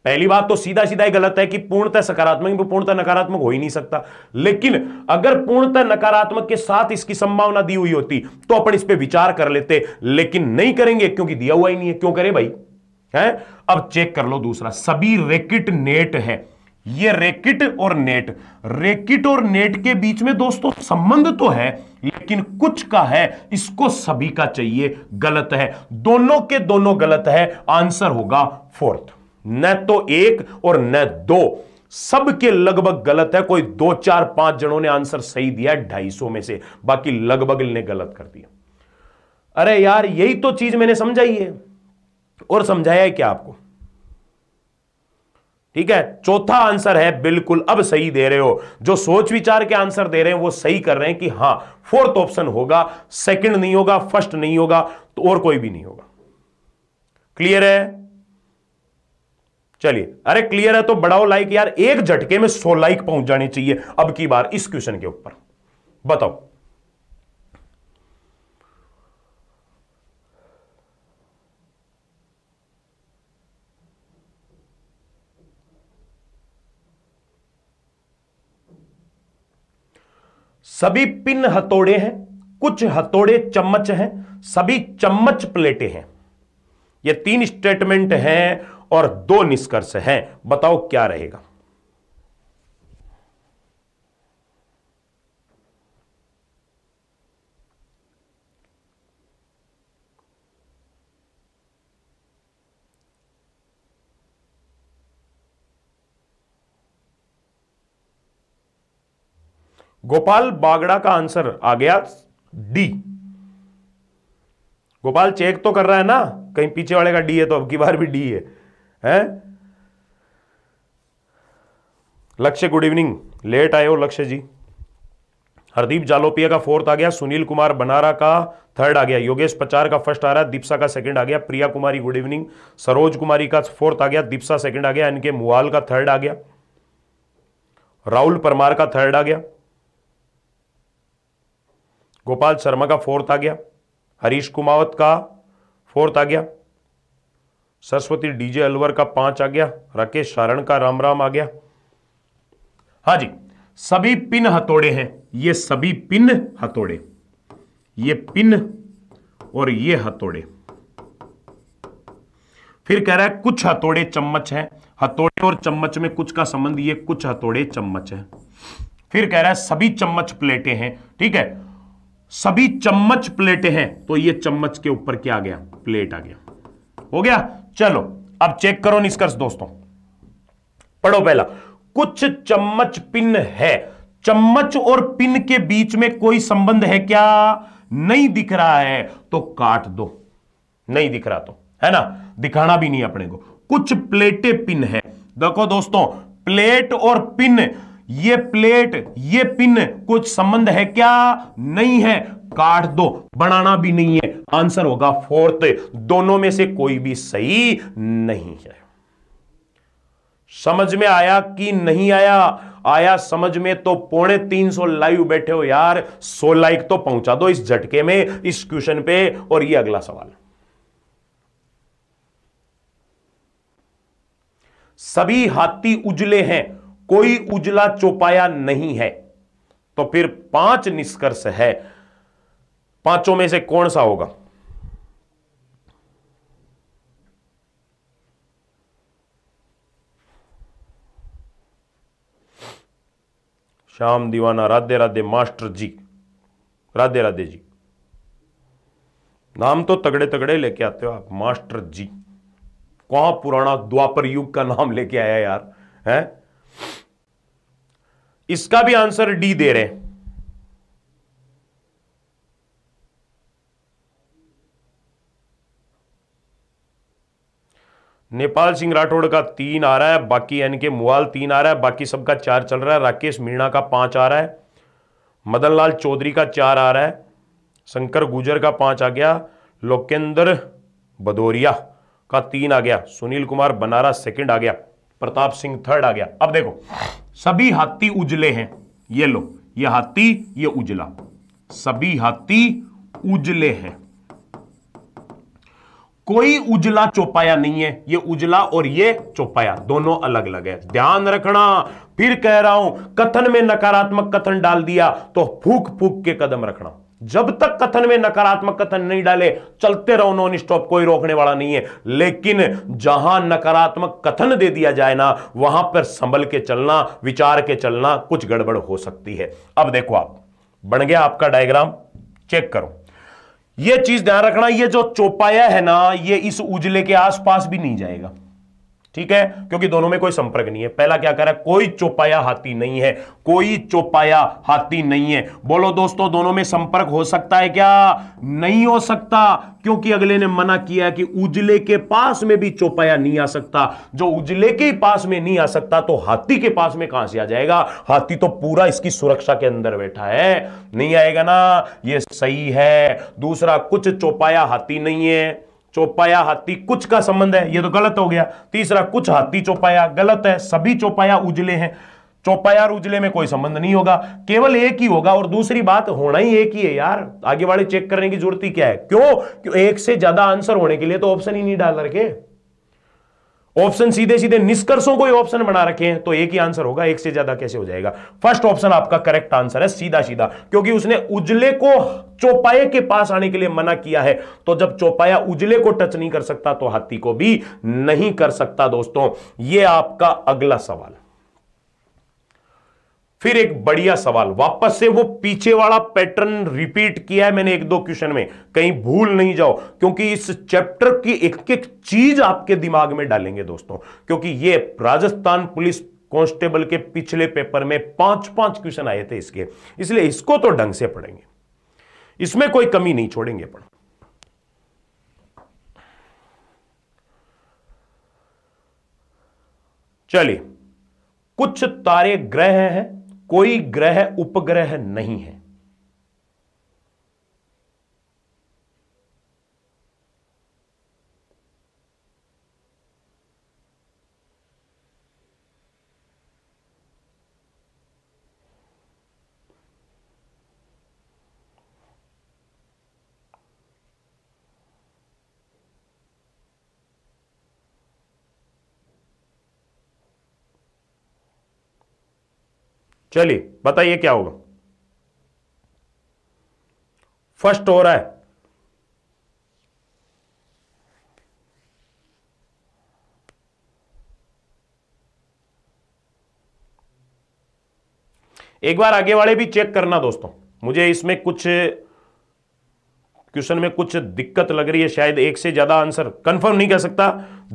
पहली बात तो सीधा सीधा ही गलत है कि पूर्णतः सकारात्मक पूर्णतः नकारात्मक हो ही नहीं सकता लेकिन अगर पूर्णतः नकारात्मक के साथ इसकी संभावना दी हुई होती तो अपन इस पर विचार कर लेते लेकिन नहीं करेंगे क्योंकि दिया हुआ ही नहीं है क्यों करें भाई है अब चेक कर लो दूसरा सभी रेकिट नेट है ये रेकिट और नेट रेकिट और नेट के बीच में दोस्तों संबंध तो है लेकिन कुछ का है इसको सभी का चाहिए गलत है दोनों के दोनों गलत है आंसर होगा फोर्थ न तो एक और न दो सबके लगभग गलत है कोई दो चार पांच जनों ने आंसर सही दिया ढाई सौ में से बाकी लगभग ने गलत कर दिया अरे यार यही तो चीज मैंने समझाई है और समझाया है क्या आपको ठीक है चौथा आंसर है बिल्कुल अब सही दे रहे हो जो सोच विचार के आंसर दे रहे हैं वो सही कर रहे हैं कि हां फोर्थ ऑप्शन होगा सेकंड नहीं होगा फर्स्ट नहीं होगा तो और कोई भी नहीं होगा क्लियर है चलिए अरे क्लियर है तो बढ़ाओ लाइक यार एक झटके में सो लाइक पहुंच जाने चाहिए अब की बार इस क्वेश्चन के ऊपर बताओ सभी पिन हथौड़े हैं कुछ हथौड़े चम्मच हैं सभी चम्मच प्लेटें हैं ये तीन स्टेटमेंट हैं और दो निष्कर्ष हैं बताओ क्या रहेगा गोपाल बागड़ा का आंसर आ गया डी गोपाल चेक तो कर रहा है ना कहीं पीछे वाले का डी है तो अब की बार भी डी है हैं लक्ष्य गुड इवनिंग लेट आए हो लक्ष्य जी हरदीप जालोपिया का फोर्थ आ गया सुनील कुमार बनारा का थर्ड आ गया योगेश पचार का फर्स्ट आ रहा है दीप्सा का सेकंड आ गया प्रिया कुमारी गुड इवनिंग सरोज कुमारी का फोर्थ आ गया दीप्सा सेकंड आ गया इनके मुआल का थर्ड आ गया राहुल परमार का थर्ड आ गया गोपाल शर्मा का फोर्थ आ गया हरीश कुमावत का फोर्थ आ गया सरस्वती डीजे अलवर का पांच आ गया राकेश सारण का राम राम आ गया हाँ जी सभी पिन हथोड़े हैं ये सभी पिन हथोड़े ये पिन और ये हथोड़े फिर कह रहा है कुछ हथोड़े चम्मच हैं हथोड़े और चम्मच में कुछ का संबंध ये कुछ हथोड़े चम्मच है फिर कह रहा है सभी चम्मच प्लेटें हैं ठीक है सभी चम्मच प्लेटें हैं तो ये चम्मच के ऊपर क्या आ गया प्लेट आ गया हो गया चलो अब चेक करो निष्कर्ष दोस्तों पढ़ो पहला कुछ चम्मच पिन है चम्मच और पिन के बीच में कोई संबंध है क्या नहीं दिख रहा है तो काट दो नहीं दिख रहा तो है ना दिखाना भी नहीं अपने को कुछ प्लेटें पिन है देखो दोस्तों प्लेट और पिन ये प्लेट ये पिन कुछ संबंध है क्या नहीं है काट दो बनाना भी नहीं है आंसर होगा फोर्थ दोनों में से कोई भी सही नहीं है समझ में आया कि नहीं आया आया समझ में तो पौने तीन सौ लाइव बैठे हो यार सो लाइक तो पहुंचा दो इस झटके में इस क्वेश्चन पे और ये अगला सवाल सभी हाथी उजले हैं कोई उजला चौपाया नहीं है तो फिर पांच निष्कर्ष है पांचों में से कौन सा होगा श्याम दीवाना राधे राधे मास्टर जी राधे राधे जी नाम तो तगड़े तगड़े लेके आते हो आप मास्टर जी कहा पुराना द्वापर युग का नाम लेके आया यार है इसका भी आंसर डी दे रहे हैं नेपाल सिंह राठौड़ का तीन आ रहा है बाकी एन के मुआल तीन आ रहा है बाकी सबका चार चल रहा है राकेश मीणा का पांच आ रहा है मदन लाल चौधरी का चार आ रहा है शंकर गुजर का पांच आ गया लोकेंद्र भदौरिया का तीन आ गया सुनील कुमार बनारा सेकंड आ गया प्रताप सिंह थर्ड आ गया अब देखो सभी हाथी उजले हैं ये लो ये हाथी ये उजला सभी हाथी उजले हैं कोई उजला चौपाया नहीं है ये उजला और ये चौपाया दोनों अलग अलग है ध्यान रखना फिर कह रहा हूं कथन में नकारात्मक कथन डाल दिया तो फूक फूक के कदम रखना जब तक कथन में नकारात्मक कथन नहीं डाले चलते रहो नॉन स्टॉप कोई रोकने वाला नहीं है लेकिन जहां नकारात्मक कथन दे दिया जाए ना वहां पर संभल के चलना विचार के चलना कुछ गड़बड़ हो सकती है अब देखो आप बन गया आपका डायग्राम चेक करो यह चीज ध्यान रखना यह जो चौपाया है ना यह इस उजले के आसपास भी नहीं जाएगा ठीक है क्योंकि दोनों में कोई संपर्क नहीं है पहला क्या कह रहा है कोई चौपाया हाथी नहीं है कोई चौपाया हाथी नहीं है बोलो दोस्तों दोनों में संपर्क हो सकता है क्या नहीं हो सकता क्योंकि अगले ने मना किया कि उजले के पास में भी चौपाया नहीं आ सकता जो उजले के पास में नहीं आ सकता तो हाथी के पास में कहां से आ जाएगा हाथी तो पूरा इसकी सुरक्षा के अंदर बैठा है नहीं आएगा ना यह सही है दूसरा कुछ चौपाया हाथी नहीं है चौपाया हाथी कुछ का संबंध है ये तो गलत हो गया तीसरा कुछ हाथी चौपाया गलत है सभी चौपाया उजले हैं चौपाया और उजले में कोई संबंध नहीं होगा केवल एक ही होगा और दूसरी बात होना ही एक ही है यार आगे वाले चेक करने की जरूरत ही क्या है क्यों क्यों एक से ज्यादा आंसर होने के लिए तो ऑप्शन ही नहीं डाल रखे ऑप्शन सीधे सीधे निष्कर्षों को ऑप्शन बना रखे हैं तो एक ही आंसर होगा एक से ज्यादा कैसे हो जाएगा फर्स्ट ऑप्शन आपका करेक्ट आंसर है सीधा सीधा क्योंकि उसने उजले को चौपाए के पास आने के लिए मना किया है तो जब चौपाया उजले को टच नहीं कर सकता तो हाथी को भी नहीं कर सकता दोस्तों ये आपका अगला सवाल फिर एक बढ़िया सवाल वापस से वो पीछे वाला पैटर्न रिपीट किया है मैंने एक दो क्वेश्चन में कहीं भूल नहीं जाओ क्योंकि इस चैप्टर की एक एक चीज आपके दिमाग में डालेंगे दोस्तों क्योंकि ये राजस्थान पुलिस कांस्टेबल के पिछले पेपर में पांच पांच क्वेश्चन आए थे इसके इसलिए इसको तो ढंग से पढ़ेंगे इसमें कोई कमी नहीं छोड़ेंगे पढ़ चलिए कुछ तारे ग्रह हैं कोई ग्रह उपग्रह नहीं है चलिए बताइए क्या होगा फर्स्ट हो रहा है एक बार आगे वाले भी चेक करना दोस्तों मुझे इसमें कुछ क्वेश्चन में कुछ दिक्कत लग रही है शायद एक से ज्यादा आंसर कंफर्म नहीं कर सकता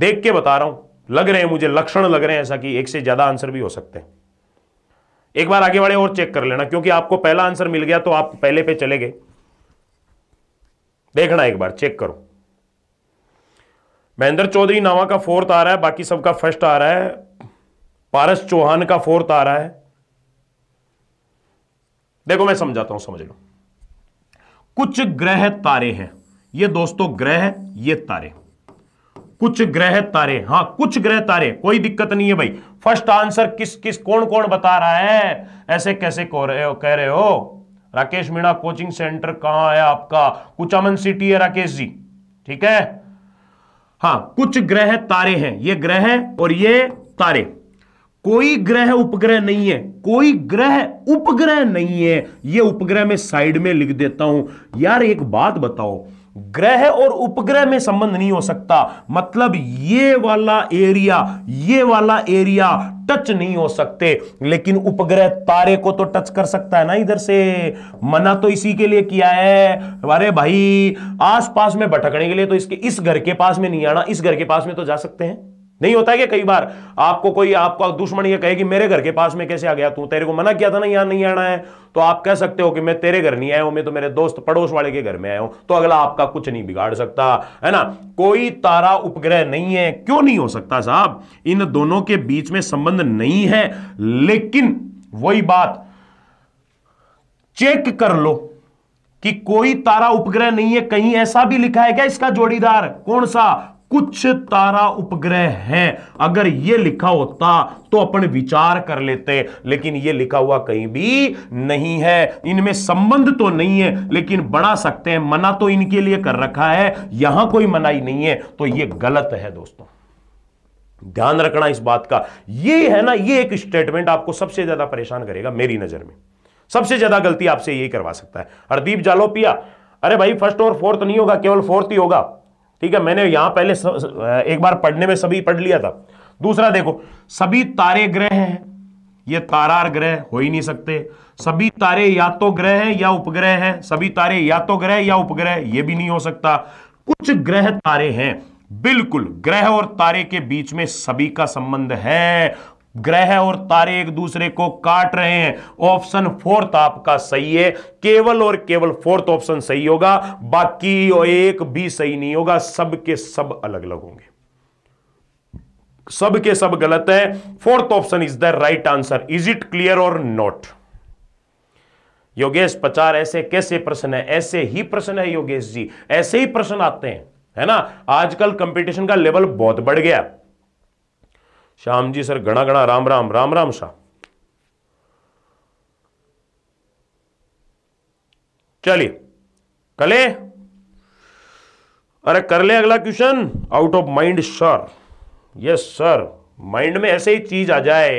देख के बता रहा हूं लग रहे हैं मुझे लक्षण लग रहे हैं ऐसा कि एक से ज्यादा आंसर भी हो सकते हैं एक बार आगे बढ़े और चेक कर लेना क्योंकि आपको पहला आंसर मिल गया तो आप पहले पे चले गए देखना एक बार चेक करो महेंद्र चौधरी नावा का फोर्थ आ रहा है बाकी सबका फर्स्ट आ रहा है पारस चौहान का फोर्थ आ रहा है देखो मैं समझाता हूं समझ लो कुछ ग्रह तारे हैं ये दोस्तों ग्रह ये तारे कुछ ग्रह तारे हां कुछ ग्रह तारे कोई दिक्कत नहीं है भाई फर्स्ट आंसर किस किस कौन कौन बता रहा है ऐसे कैसे कह रहे हो कह रहे हो राकेश मीणा कोचिंग सेंटर कहां है आपका कुचामन सिटी है राकेश जी ठीक है हाँ कुछ ग्रह तारे हैं ये ग्रह और ये तारे कोई ग्रह उपग्रह नहीं है कोई ग्रह उपग्रह नहीं है ये उपग्रह में साइड में लिख देता हूं यार एक बात बताओ ग्रह और उपग्रह में संबंध नहीं हो सकता मतलब ये वाला एरिया ये वाला एरिया टच नहीं हो सकते लेकिन उपग्रह तारे को तो टच कर सकता है ना इधर से मना तो इसी के लिए किया है अरे भाई आसपास में भटकने के लिए तो इसके इस घर के पास में नहीं आना इस घर के पास में तो जा सकते हैं नहीं होता है कि कई बार आपको कोई आपका दुश्मन ये कहे कि मेरे घर के पास में कैसे आ गया तू तेरे को मना किया था ना यहां नहीं आना है तो आप कह सकते हो कि मैं तेरे घर नहीं आया हूं मैं तो मेरे दोस्त पड़ोस वाले के घर में आया हूं तो अगला आपका कुछ नहीं बिगाड़ सकता है ना कोई तारा उपग्रह नहीं है क्यों नहीं हो सकता साहब इन दोनों के बीच में संबंध नहीं है लेकिन वही बात चेक कर लो कि कोई तारा उपग्रह नहीं है कहीं ऐसा भी लिखा है क्या इसका जोड़ीदार कौन सा कुछ तारा उपग्रह हैं अगर यह लिखा होता तो अपन विचार कर लेते लेकिन यह लिखा हुआ कहीं भी नहीं है इनमें संबंध तो नहीं है लेकिन बढ़ा सकते हैं मना तो इनके लिए कर रखा है यहां कोई मनाई नहीं है तो यह गलत है दोस्तों ध्यान रखना इस बात का यह है ना यह एक स्टेटमेंट आपको सबसे ज्यादा परेशान करेगा मेरी नजर में सबसे ज्यादा गलती आपसे यही करवा सकता है हरदीप जालोपिया अरे भाई फर्स्ट और फोर्थ नहीं होगा केवल फोर्थ ही होगा ठीक है मैंने यहां पहले स, एक बार पढ़ने में सभी पढ़ लिया था दूसरा देखो सभी तारे ग्रह हैं ये तारार ग्रह हो ही नहीं सकते सभी तारे या तो ग्रह हैं या उपग्रह हैं सभी तारे या तो ग्रह या उपग्रह ये भी नहीं हो सकता कुछ ग्रह तारे हैं बिल्कुल ग्रह और तारे के बीच में सभी का संबंध है ग्रह और तारे एक दूसरे को काट रहे हैं ऑप्शन फोर्थ तो आपका सही है केवल और केवल फोर्थ ऑप्शन सही होगा बाकी एक भी सही नहीं होगा सबके सब अलग अलग होंगे सबके सब गलत है fourth option is the right answer is it clear और नॉट योगेश पचार ऐसे कैसे प्रश्न है ऐसे ही प्रश्न है योगेश जी ऐसे ही प्रश्न आते हैं है ना आजकल कंपटीशन का लेवल बहुत बढ़ गया श्याम जी सर घना घना राम राम राम राम श्याम चलिए कले अरे कर ले अगला question out of mind sir yes sir mind में ऐसे ही चीज आ जाए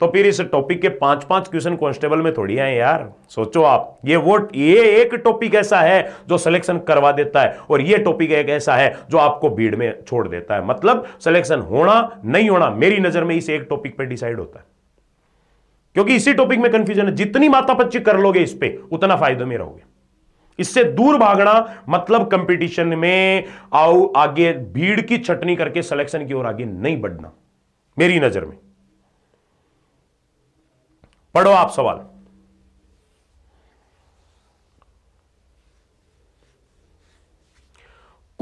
तो फिर इस टॉपिक के पांच पांच क्वेश्चन कांस्टेबल में थोड़ी आए यार सोचो आप ये वो ये एक टॉपिक ऐसा है जो सिलेक्शन करवा देता है और ये टॉपिक एक ऐसा है जो आपको भीड़ में छोड़ देता है मतलब सिलेक्शन होना नहीं होना मेरी नजर में इस एक टॉपिक पर डिसाइड होता है क्योंकि इसी टॉपिक में कंफ्यूजन है जितनी माता पच्ची कर लोगे इस पर उतना फायदे में रहोगे इससे दूर भागना मतलब कंपिटिशन में आओ आगे भीड़ की छटनी करके सिलेक्शन की ओर आगे नहीं बढ़ना मेरी नजर में पढ़ो आप सवाल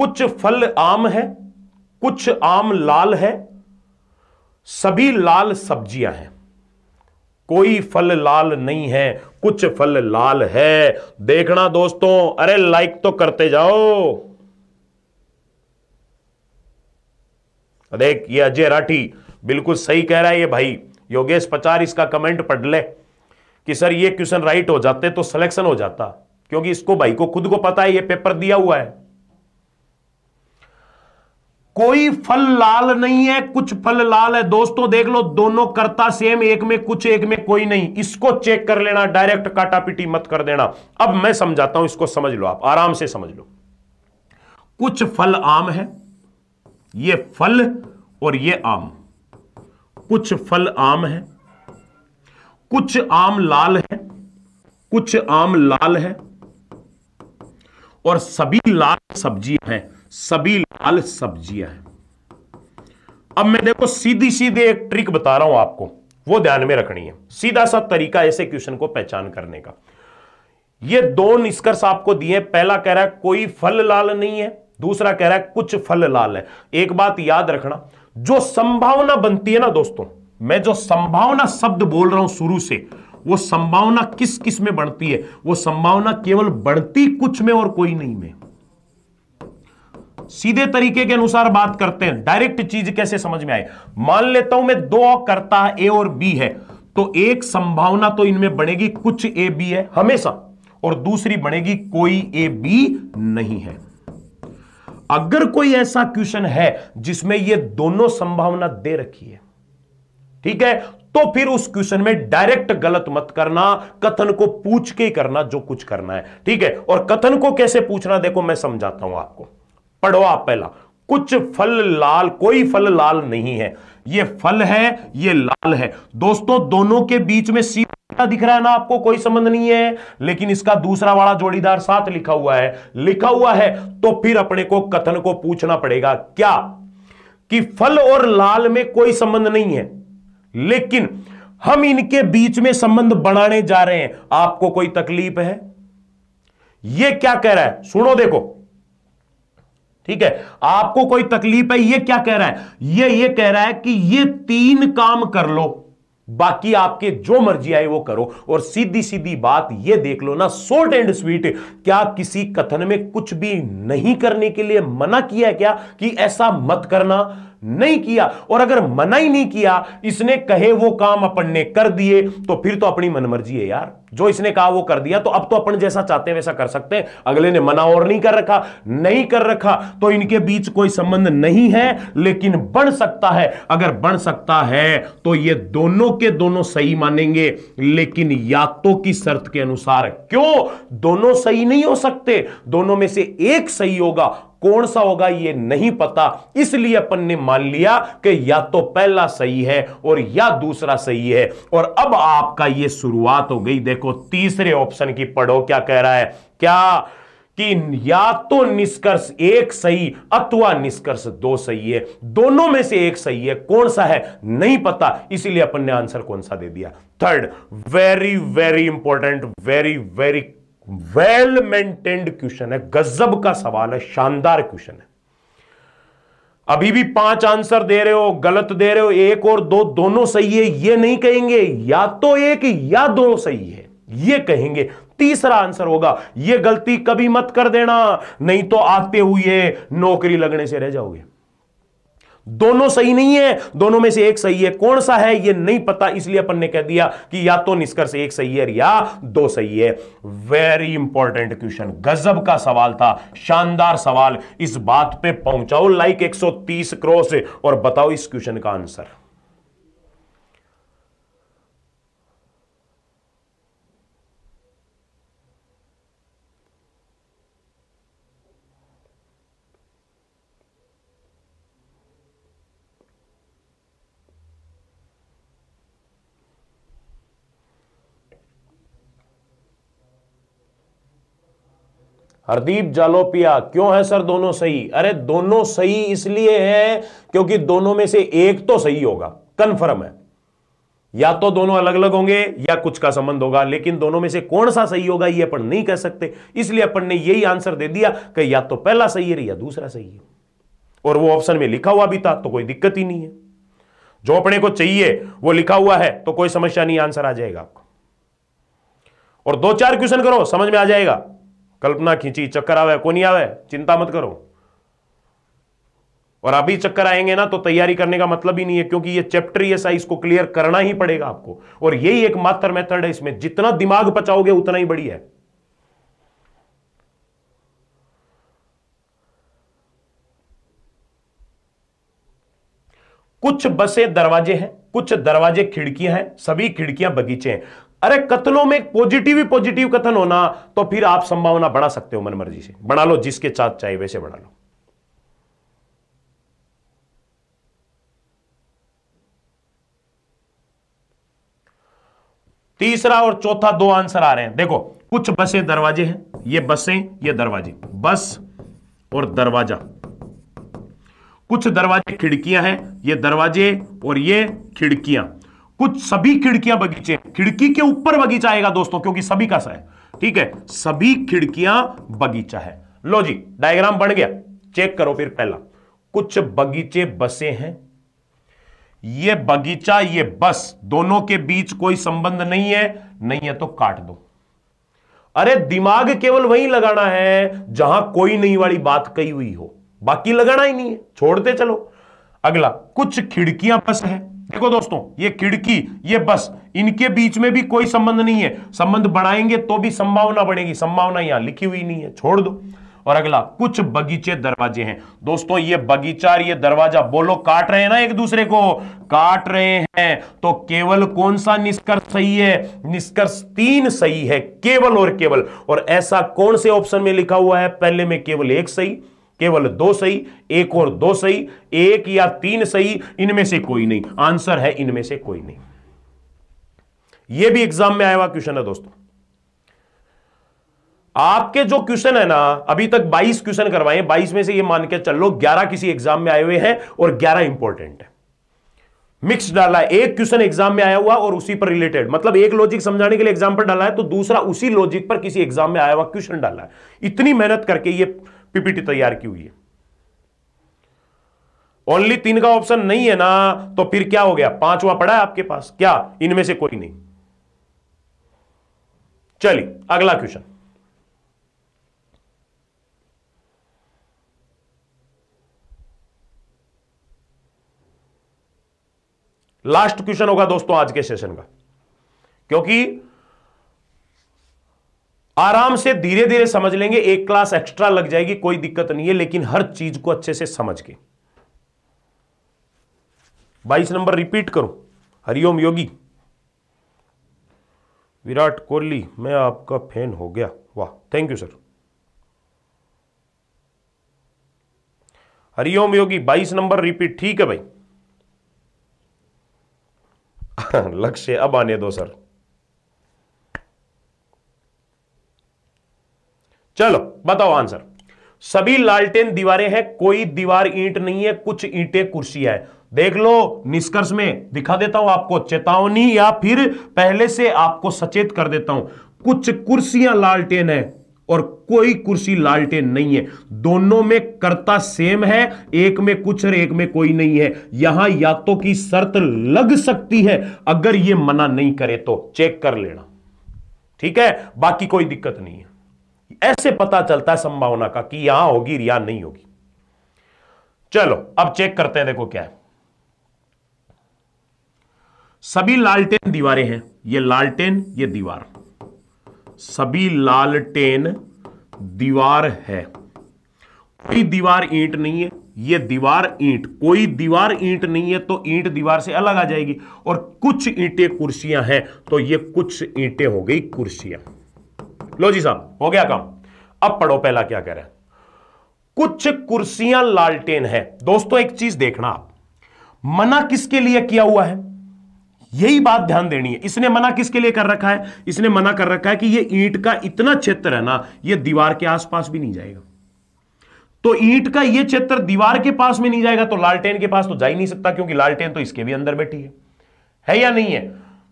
कुछ फल आम है कुछ आम लाल है सभी लाल सब्जियां हैं कोई फल लाल नहीं है कुछ फल लाल है देखना दोस्तों अरे लाइक तो करते जाओ देख ये अजय राठी बिल्कुल सही कह रहा है ये भाई योगेश पचार इसका कमेंट पढ़ ले कि सर ये क्वेश्चन राइट हो जाते तो सिलेक्शन हो जाता क्योंकि इसको भाई को खुद को पता है ये पेपर दिया हुआ है कोई फल लाल नहीं है कुछ फल लाल है दोस्तों देख लो दोनों करता सेम एक में कुछ एक में कोई नहीं इसको चेक कर लेना डायरेक्ट काटा पिटी मत कर देना अब मैं समझाता हूं इसको समझ लो आप आराम से समझ लो कुछ फल आम है ये फल और ये आम कुछ फल आम है कुछ आम लाल है कुछ आम लाल है और सभी लाल सब्जियां हैं सभी लाल सब्जियां हैं अब मैं देखो सीधी सीधी एक ट्रिक बता रहा हूं आपको वो ध्यान में रखनी है सीधा सा तरीका ऐसे क्वेश्चन को पहचान करने का ये दो निष्कर्ष आपको दिए पहला कह रहा है कोई फल लाल नहीं है दूसरा कह रहा है कुछ फल लाल है एक बात याद रखना जो संभावना बनती है ना दोस्तों मैं जो संभावना शब्द बोल रहा हूं शुरू से वो संभावना किस किस में बढ़ती है वो संभावना केवल बढ़ती कुछ में और कोई नहीं में सीधे तरीके के अनुसार बात करते हैं डायरेक्ट चीज कैसे समझ में आए मान लेता हूं मैं दो करता ए और बी है तो एक संभावना तो इनमें बनेगी कुछ ए बी है हमेशा और दूसरी बनेगी कोई ए बी नहीं है अगर कोई ऐसा क्वेश्चन है जिसमें ये दोनों संभावना दे रखी है ठीक है तो फिर उस क्वेश्चन में डायरेक्ट गलत मत करना कथन को पूछ के करना जो कुछ करना है ठीक है और कथन को कैसे पूछना देखो मैं समझाता हूं आपको पढ़ो आप पहला कुछ फल लाल कोई फल लाल नहीं है ये फल है ये लाल है दोस्तों दोनों के बीच में सीधा दिख रहा है ना आपको कोई संबंध नहीं है लेकिन इसका दूसरा वाला जोड़ीदार साथ लिखा हुआ है लिखा हुआ है तो फिर अपने को कथन को पूछना पड़ेगा क्या कि फल और लाल में कोई संबंध नहीं है लेकिन हम इनके बीच में संबंध बनाने जा रहे हैं आपको कोई तकलीफ है यह क्या कह रहा है सुनो देखो ठीक है आपको कोई तकलीफ है यह क्या कह रहा है यह यह कह रहा है कि यह तीन काम कर लो बाकी आपके जो मर्जी आए वो करो और सीधी सीधी बात ये देख लो ना सोल्ट एंड स्वीट क्या किसी कथन में कुछ भी नहीं करने के लिए मना किया क्या कि ऐसा मत करना नहीं किया और अगर मना ही नहीं किया इसने कहे वो काम अपन ने कर दिए तो फिर तो अपनी मनमर्जी है यार जो इसने कहा वो कर दिया तो अब तो अपन जैसा चाहते हैं वैसा कर सकते हैं अगले ने मना और नहीं कर रखा नहीं कर रखा तो इनके बीच कोई संबंध नहीं है लेकिन बढ़ सकता है अगर बढ़ सकता है तो ये दोनों के दोनों सही मानेंगे लेकिन या तो की शर्त के अनुसार क्यों दोनों सही नहीं हो सकते दोनों में से एक सही होगा कौन सा होगा ये नहीं पता इसलिए अपन ने मान लिया कि या तो पहला सही है और या दूसरा सही है और अब आपका ये शुरुआत हो गई देखो तीसरे ऑप्शन की पढ़ो क्या कह रहा है क्या कि या तो निष्कर्ष एक सही अथवा निष्कर्ष दो सही है दोनों में से एक सही है कौन सा है नहीं पता इसीलिए अपन ने आंसर कौन सा दे दिया third very very important very very well maintained question है गजब का सवाल है शानदार क्वेश्चन है अभी भी पांच आंसर दे रहे हो गलत दे रहे हो एक और दो दोनों सही है ये नहीं कहेंगे या तो एक या दो सही है ये कहेंगे तीसरा आंसर होगा ये गलती कभी मत कर देना नहीं तो आते हुए नौकरी लगने से रह जाओगे दोनों सही नहीं है दोनों में से एक सही है कौन सा है यह नहीं पता इसलिए अपन ने कह दिया कि या तो निष्कर्ष एक सही है या दो सही है वेरी इंपॉर्टेंट क्वेश्चन गजब का सवाल था शानदार सवाल इस बात पे पहुंचाओ लाइक 130 क्रॉस और बताओ इस क्वेश्चन का आंसर हरदीप जालोपिया क्यों है सर दोनों सही अरे दोनों सही इसलिए है क्योंकि दोनों में से एक तो सही होगा कन्फर्म है या तो दोनों अलग अलग होंगे या कुछ का संबंध होगा लेकिन दोनों में से कौन सा सही होगा ये अपन नहीं कह सकते इसलिए अपन ने यही आंसर दे दिया कि या तो पहला सही है या दूसरा सही है और वो ऑप्शन में लिखा हुआ भी था तो कोई दिक्कत ही नहीं है जो अपने को चाहिए वो लिखा हुआ है तो कोई समस्या नहीं आंसर आ जाएगा आपको और दो चार क्वेश्चन करो समझ में आ जाएगा कल्पना खींची चक्कर को नहीं आवे चिंता मत करो और अभी चक्कर आएंगे ना तो तैयारी करने का मतलब ही नहीं है क्योंकि ये चैप्टर ही साइज को क्लियर करना ही पड़ेगा आपको और यही एक मात्र मेथड है इसमें जितना दिमाग बचाओगे उतना ही बढ़िया है कुछ बसे दरवाजे हैं कुछ दरवाजे खिड़कियां हैं सभी खिड़कियां बगीचे हैं अरे कत्लों में पॉजिटिव ही पॉजिटिव कथन होना तो फिर आप संभावना बढ़ा सकते हो मन मर्जी से बढ़ा लो जिसके साथ चाहे वैसे बढ़ा लो तीसरा और चौथा दो आंसर आ रहे हैं देखो कुछ बसें दरवाजे हैं ये बसें ये दरवाजे बस और दरवाजा कुछ दरवाजे खिड़कियां हैं ये दरवाजे और ये खिड़कियां कुछ सभी खिड़कियां बगीचे खिड़की के ऊपर बगीचा आएगा दोस्तों क्योंकि सभी का सा है ठीक है सभी खिड़कियां बगीचा है लो जी डायग्राम बन गया चेक करो फिर पहला कुछ बगीचे बसे हैं ये बगीचा ये बस दोनों के बीच कोई संबंध नहीं है नहीं है तो काट दो अरे दिमाग केवल वहीं लगाना है जहां कोई नहीं वाली बात कही हुई हो बाकी लगाना ही नहीं है छोड़ते चलो अगला कुछ खिड़कियां बस है देखो दोस्तों ये खिड़की ये बस इनके बीच में भी कोई संबंध नहीं है संबंध बढ़ाएंगे तो भी संभावना बढ़ेगी संभावना यहां लिखी हुई नहीं है छोड़ दो और अगला कुछ बगीचे दरवाजे हैं दोस्तों ये बगीचा ये दरवाजा बोलो काट रहे हैं ना एक दूसरे को काट रहे हैं तो केवल कौन सा निष्कर्ष सही है निष्कर्ष तीन सही है केवल और केवल और ऐसा कौन से ऑप्शन में लिखा हुआ है पहले में केवल एक सही केवल दो सही एक और दो सही एक या तीन सही इनमें से कोई नहीं आंसर है इनमें से कोई नहीं यह भी एग्जाम में आया हुआ क्वेश्चन है दोस्तों आपके जो क्वेश्चन है ना अभी तक 22 क्वेश्चन करवाए 22 में से ये मान के चल लो ग्यारह किसी एग्जाम में आए हुए हैं और 11 इंपॉर्टेंट है मिक्स डाला है एक क्वेश्चन एग्जाम में आया हुआ और उसी पर रिलेटेड मतलब एक लॉजिक समझाने के लिए एग्जाम पर डाला है तो दूसरा उसी लॉजिक पर किसी एग्जाम में आया हुआ क्वेश्चन डाला है इतनी मेहनत करके ये पीपीटी तैयार की हुई है ओनली तीन का ऑप्शन नहीं है ना तो फिर क्या हो गया पांचवा पड़ा है आपके पास क्या इनमें से कोई नहीं चलिए अगला क्वेश्चन लास्ट क्वेश्चन होगा दोस्तों आज के सेशन का क्योंकि आराम से धीरे धीरे समझ लेंगे एक क्लास एक्स्ट्रा लग जाएगी कोई दिक्कत नहीं है लेकिन हर चीज को अच्छे से समझ के बाईस नंबर रिपीट करो हरिओम योगी विराट कोहली मैं आपका फैन हो गया वाह thank you sir Hariom Yogi बाईस नंबर रिपीट ठीक है भाई लक्ष्य अब आने दो सर चलो बताओ आंसर सभी लालटेन दीवारें हैं कोई दीवार ईंट नहीं है कुछ ईंटें कुर्सी है देख लो निष्कर्ष में दिखा देता हूं आपको चेतावनी या फिर पहले से आपको सचेत कर देता हूं कुछ कुर्सियां लालटेन है और कोई कुर्सी लालटेन नहीं है दोनों में कर्ता सेम है एक में कुछ और एक में कोई नहीं है यहां या तो की शर्त लग सकती है अगर यह मना नहीं करे तो चेक कर लेना ठीक है बाकी कोई दिक्कत नहीं है ऐसे पता चलता है संभावना का कि यहां होगी या नहीं होगी चलो अब चेक करते हैं देखो क्या है सभी लालटेन दीवारें हैं ये लालटेन ये दीवार सभी लालटेन दीवार है कोई दीवार ईंट नहीं है ये दीवार ईंट कोई दीवार ईंट नहीं है तो ईंट दीवार से अलग आ जाएगी और कुछ ईंटें कुर्सियां हैं तो ये कुछ ईंटें हो गई कुर्सियां लो जी साहब हो गया काम अब पढ़ो पहला क्या कह रहे हैं कुछ कुर्सियां लालटेन है दोस्तों एक चीज देखना आप मना किसके लिए किया हुआ है यही बात ध्यान देनी है इसने मना किसके लिए कर रखा है इसने मना कर रखा है कि ये ईंट का इतना क्षेत्र है ना ये दीवार के आसपास भी नहीं जाएगा तो ईंट का ये क्षेत्र दीवार के पास में नहीं जाएगा तो लालटेन के पास तो जा ही नहीं सकता क्योंकि लालटेन तो इसके भी अंदर बैठी है है या नहीं है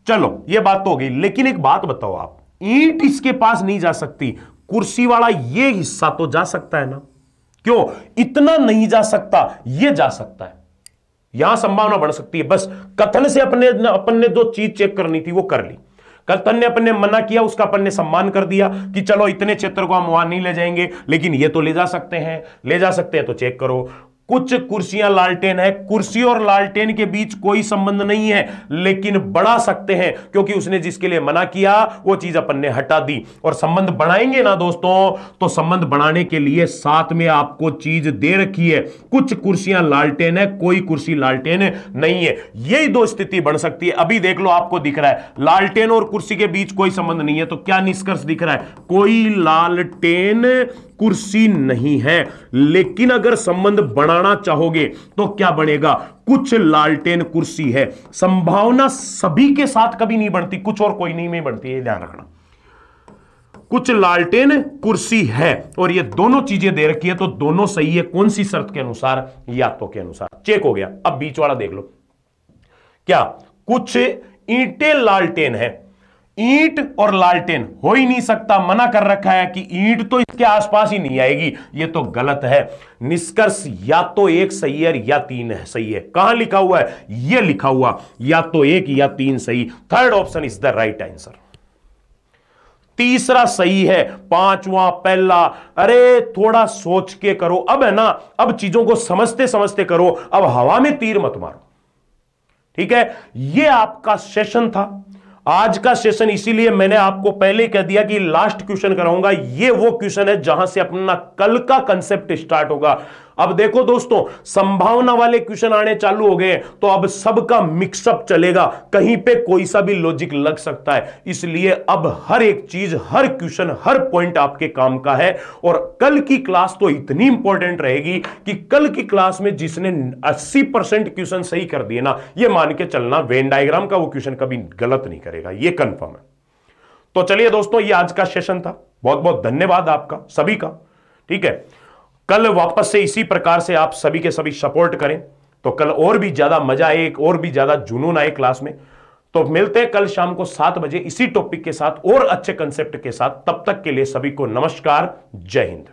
चलो ये बात तो हो गई लेकिन एक बात बताओ आप ईट इसके पास नहीं जा सकती कुर्सी वाला ये हिस्सा तो जा सकता है ना क्यों इतना नहीं जा सकता ये जा सकता है यहां संभावना बढ़ सकती है बस कथन से अपने अपन ने दो चीज चेक करनी थी वो कर ली कथन ने अपन ने मना किया उसका अपन ने सम्मान कर दिया कि चलो इतने क्षेत्र को हम वहां नहीं ले जाएंगे लेकिन ये तो ले जा सकते हैं ले जा सकते हैं तो चेक करो कुछ कुर्सियां लालटेन है कुर्सी और लालटेन के बीच कोई संबंध नहीं है लेकिन बढ़ा सकते हैं क्योंकि उसने जिसके लिए मना किया वो चीज अपन ने हटा दी और संबंध बढ़ाएंगे ना दोस्तों तो संबंध बढ़ाने के लिए साथ में आपको चीज दे रखी है कुछ कुर्सियां लालटेन है कोई कुर्सी लालटेन नहीं है यही दो स्थिति बन सकती है अभी देख लो आपको दिख रहा है लालटेन और कुर्सी के बीच कोई संबंध नहीं है तो क्या निष्कर्ष दिख रहा है कोई लालटेन कुर्सी नहीं है लेकिन अगर संबंध बनाना चाहोगे तो क्या बनेगा कुछ लालटेन कुर्सी है संभावना सभी के साथ कभी नहीं बनती कुछ और कोई नहीं में बनती है ध्यान रखना कुछ लालटेन कुर्सी है और ये दोनों चीजें दे रखी है तो दोनों सही है कौन सी शर्त के अनुसार या तो के अनुसार चेक हो गया अब बीच वाला देख लो क्या कुछ ईटे लालटेन है ईंट और लालटेन हो ही नहीं सकता मना कर रखा है कि ईंट तो इसके आसपास ही नहीं आएगी ये तो गलत है निष्कर्ष या तो एक सही है या तीन है सही है कहां लिखा हुआ है ये लिखा हुआ या तो एक या तीन सही third option is the right answer तीसरा सही है पांचवा पहला अरे थोड़ा सोच के करो अब है ना अब चीजों को समझते समझते करो अब हवा में तीर मत मारो ठीक है यह आपका सेशन था आज का सेशन इसीलिए मैंने आपको पहले कह दिया कि लास्ट क्वेश्चन कराऊंगा ये वो क्वेश्चन है जहां से अपना कल का कंसेप्ट स्टार्ट होगा अब देखो दोस्तों संभावना वाले क्वेश्चन आने चालू हो गए तो अब सबका मिक्सअप चलेगा कहीं पे कोई सा भी लॉजिक लग सकता है इसलिए अब हर एक चीज हर क्वेश्चन हर पॉइंट आपके काम का है और कल की क्लास तो इतनी इंपॉर्टेंट रहेगी कि कल की क्लास में जिसने 80 परसेंट क्वेश्चन सही कर दिए ना ये मान के चलना वेन डायग्राम का वो क्वेश्चन कभी गलत नहीं करेगा ये कंफर्म है तो चलिए दोस्तों ये आज का सेशन था बहुत बहुत धन्यवाद आपका सभी का ठीक है कल वापस से इसी प्रकार से आप सभी के सभी सपोर्ट करें तो कल और भी ज्यादा मजा आए एक और भी ज्यादा जुनून आए क्लास में तो मिलते हैं कल शाम को सात बजे इसी टॉपिक के साथ और अच्छे कंसेप्ट के साथ तब तक के लिए सभी को नमस्कार जय हिंद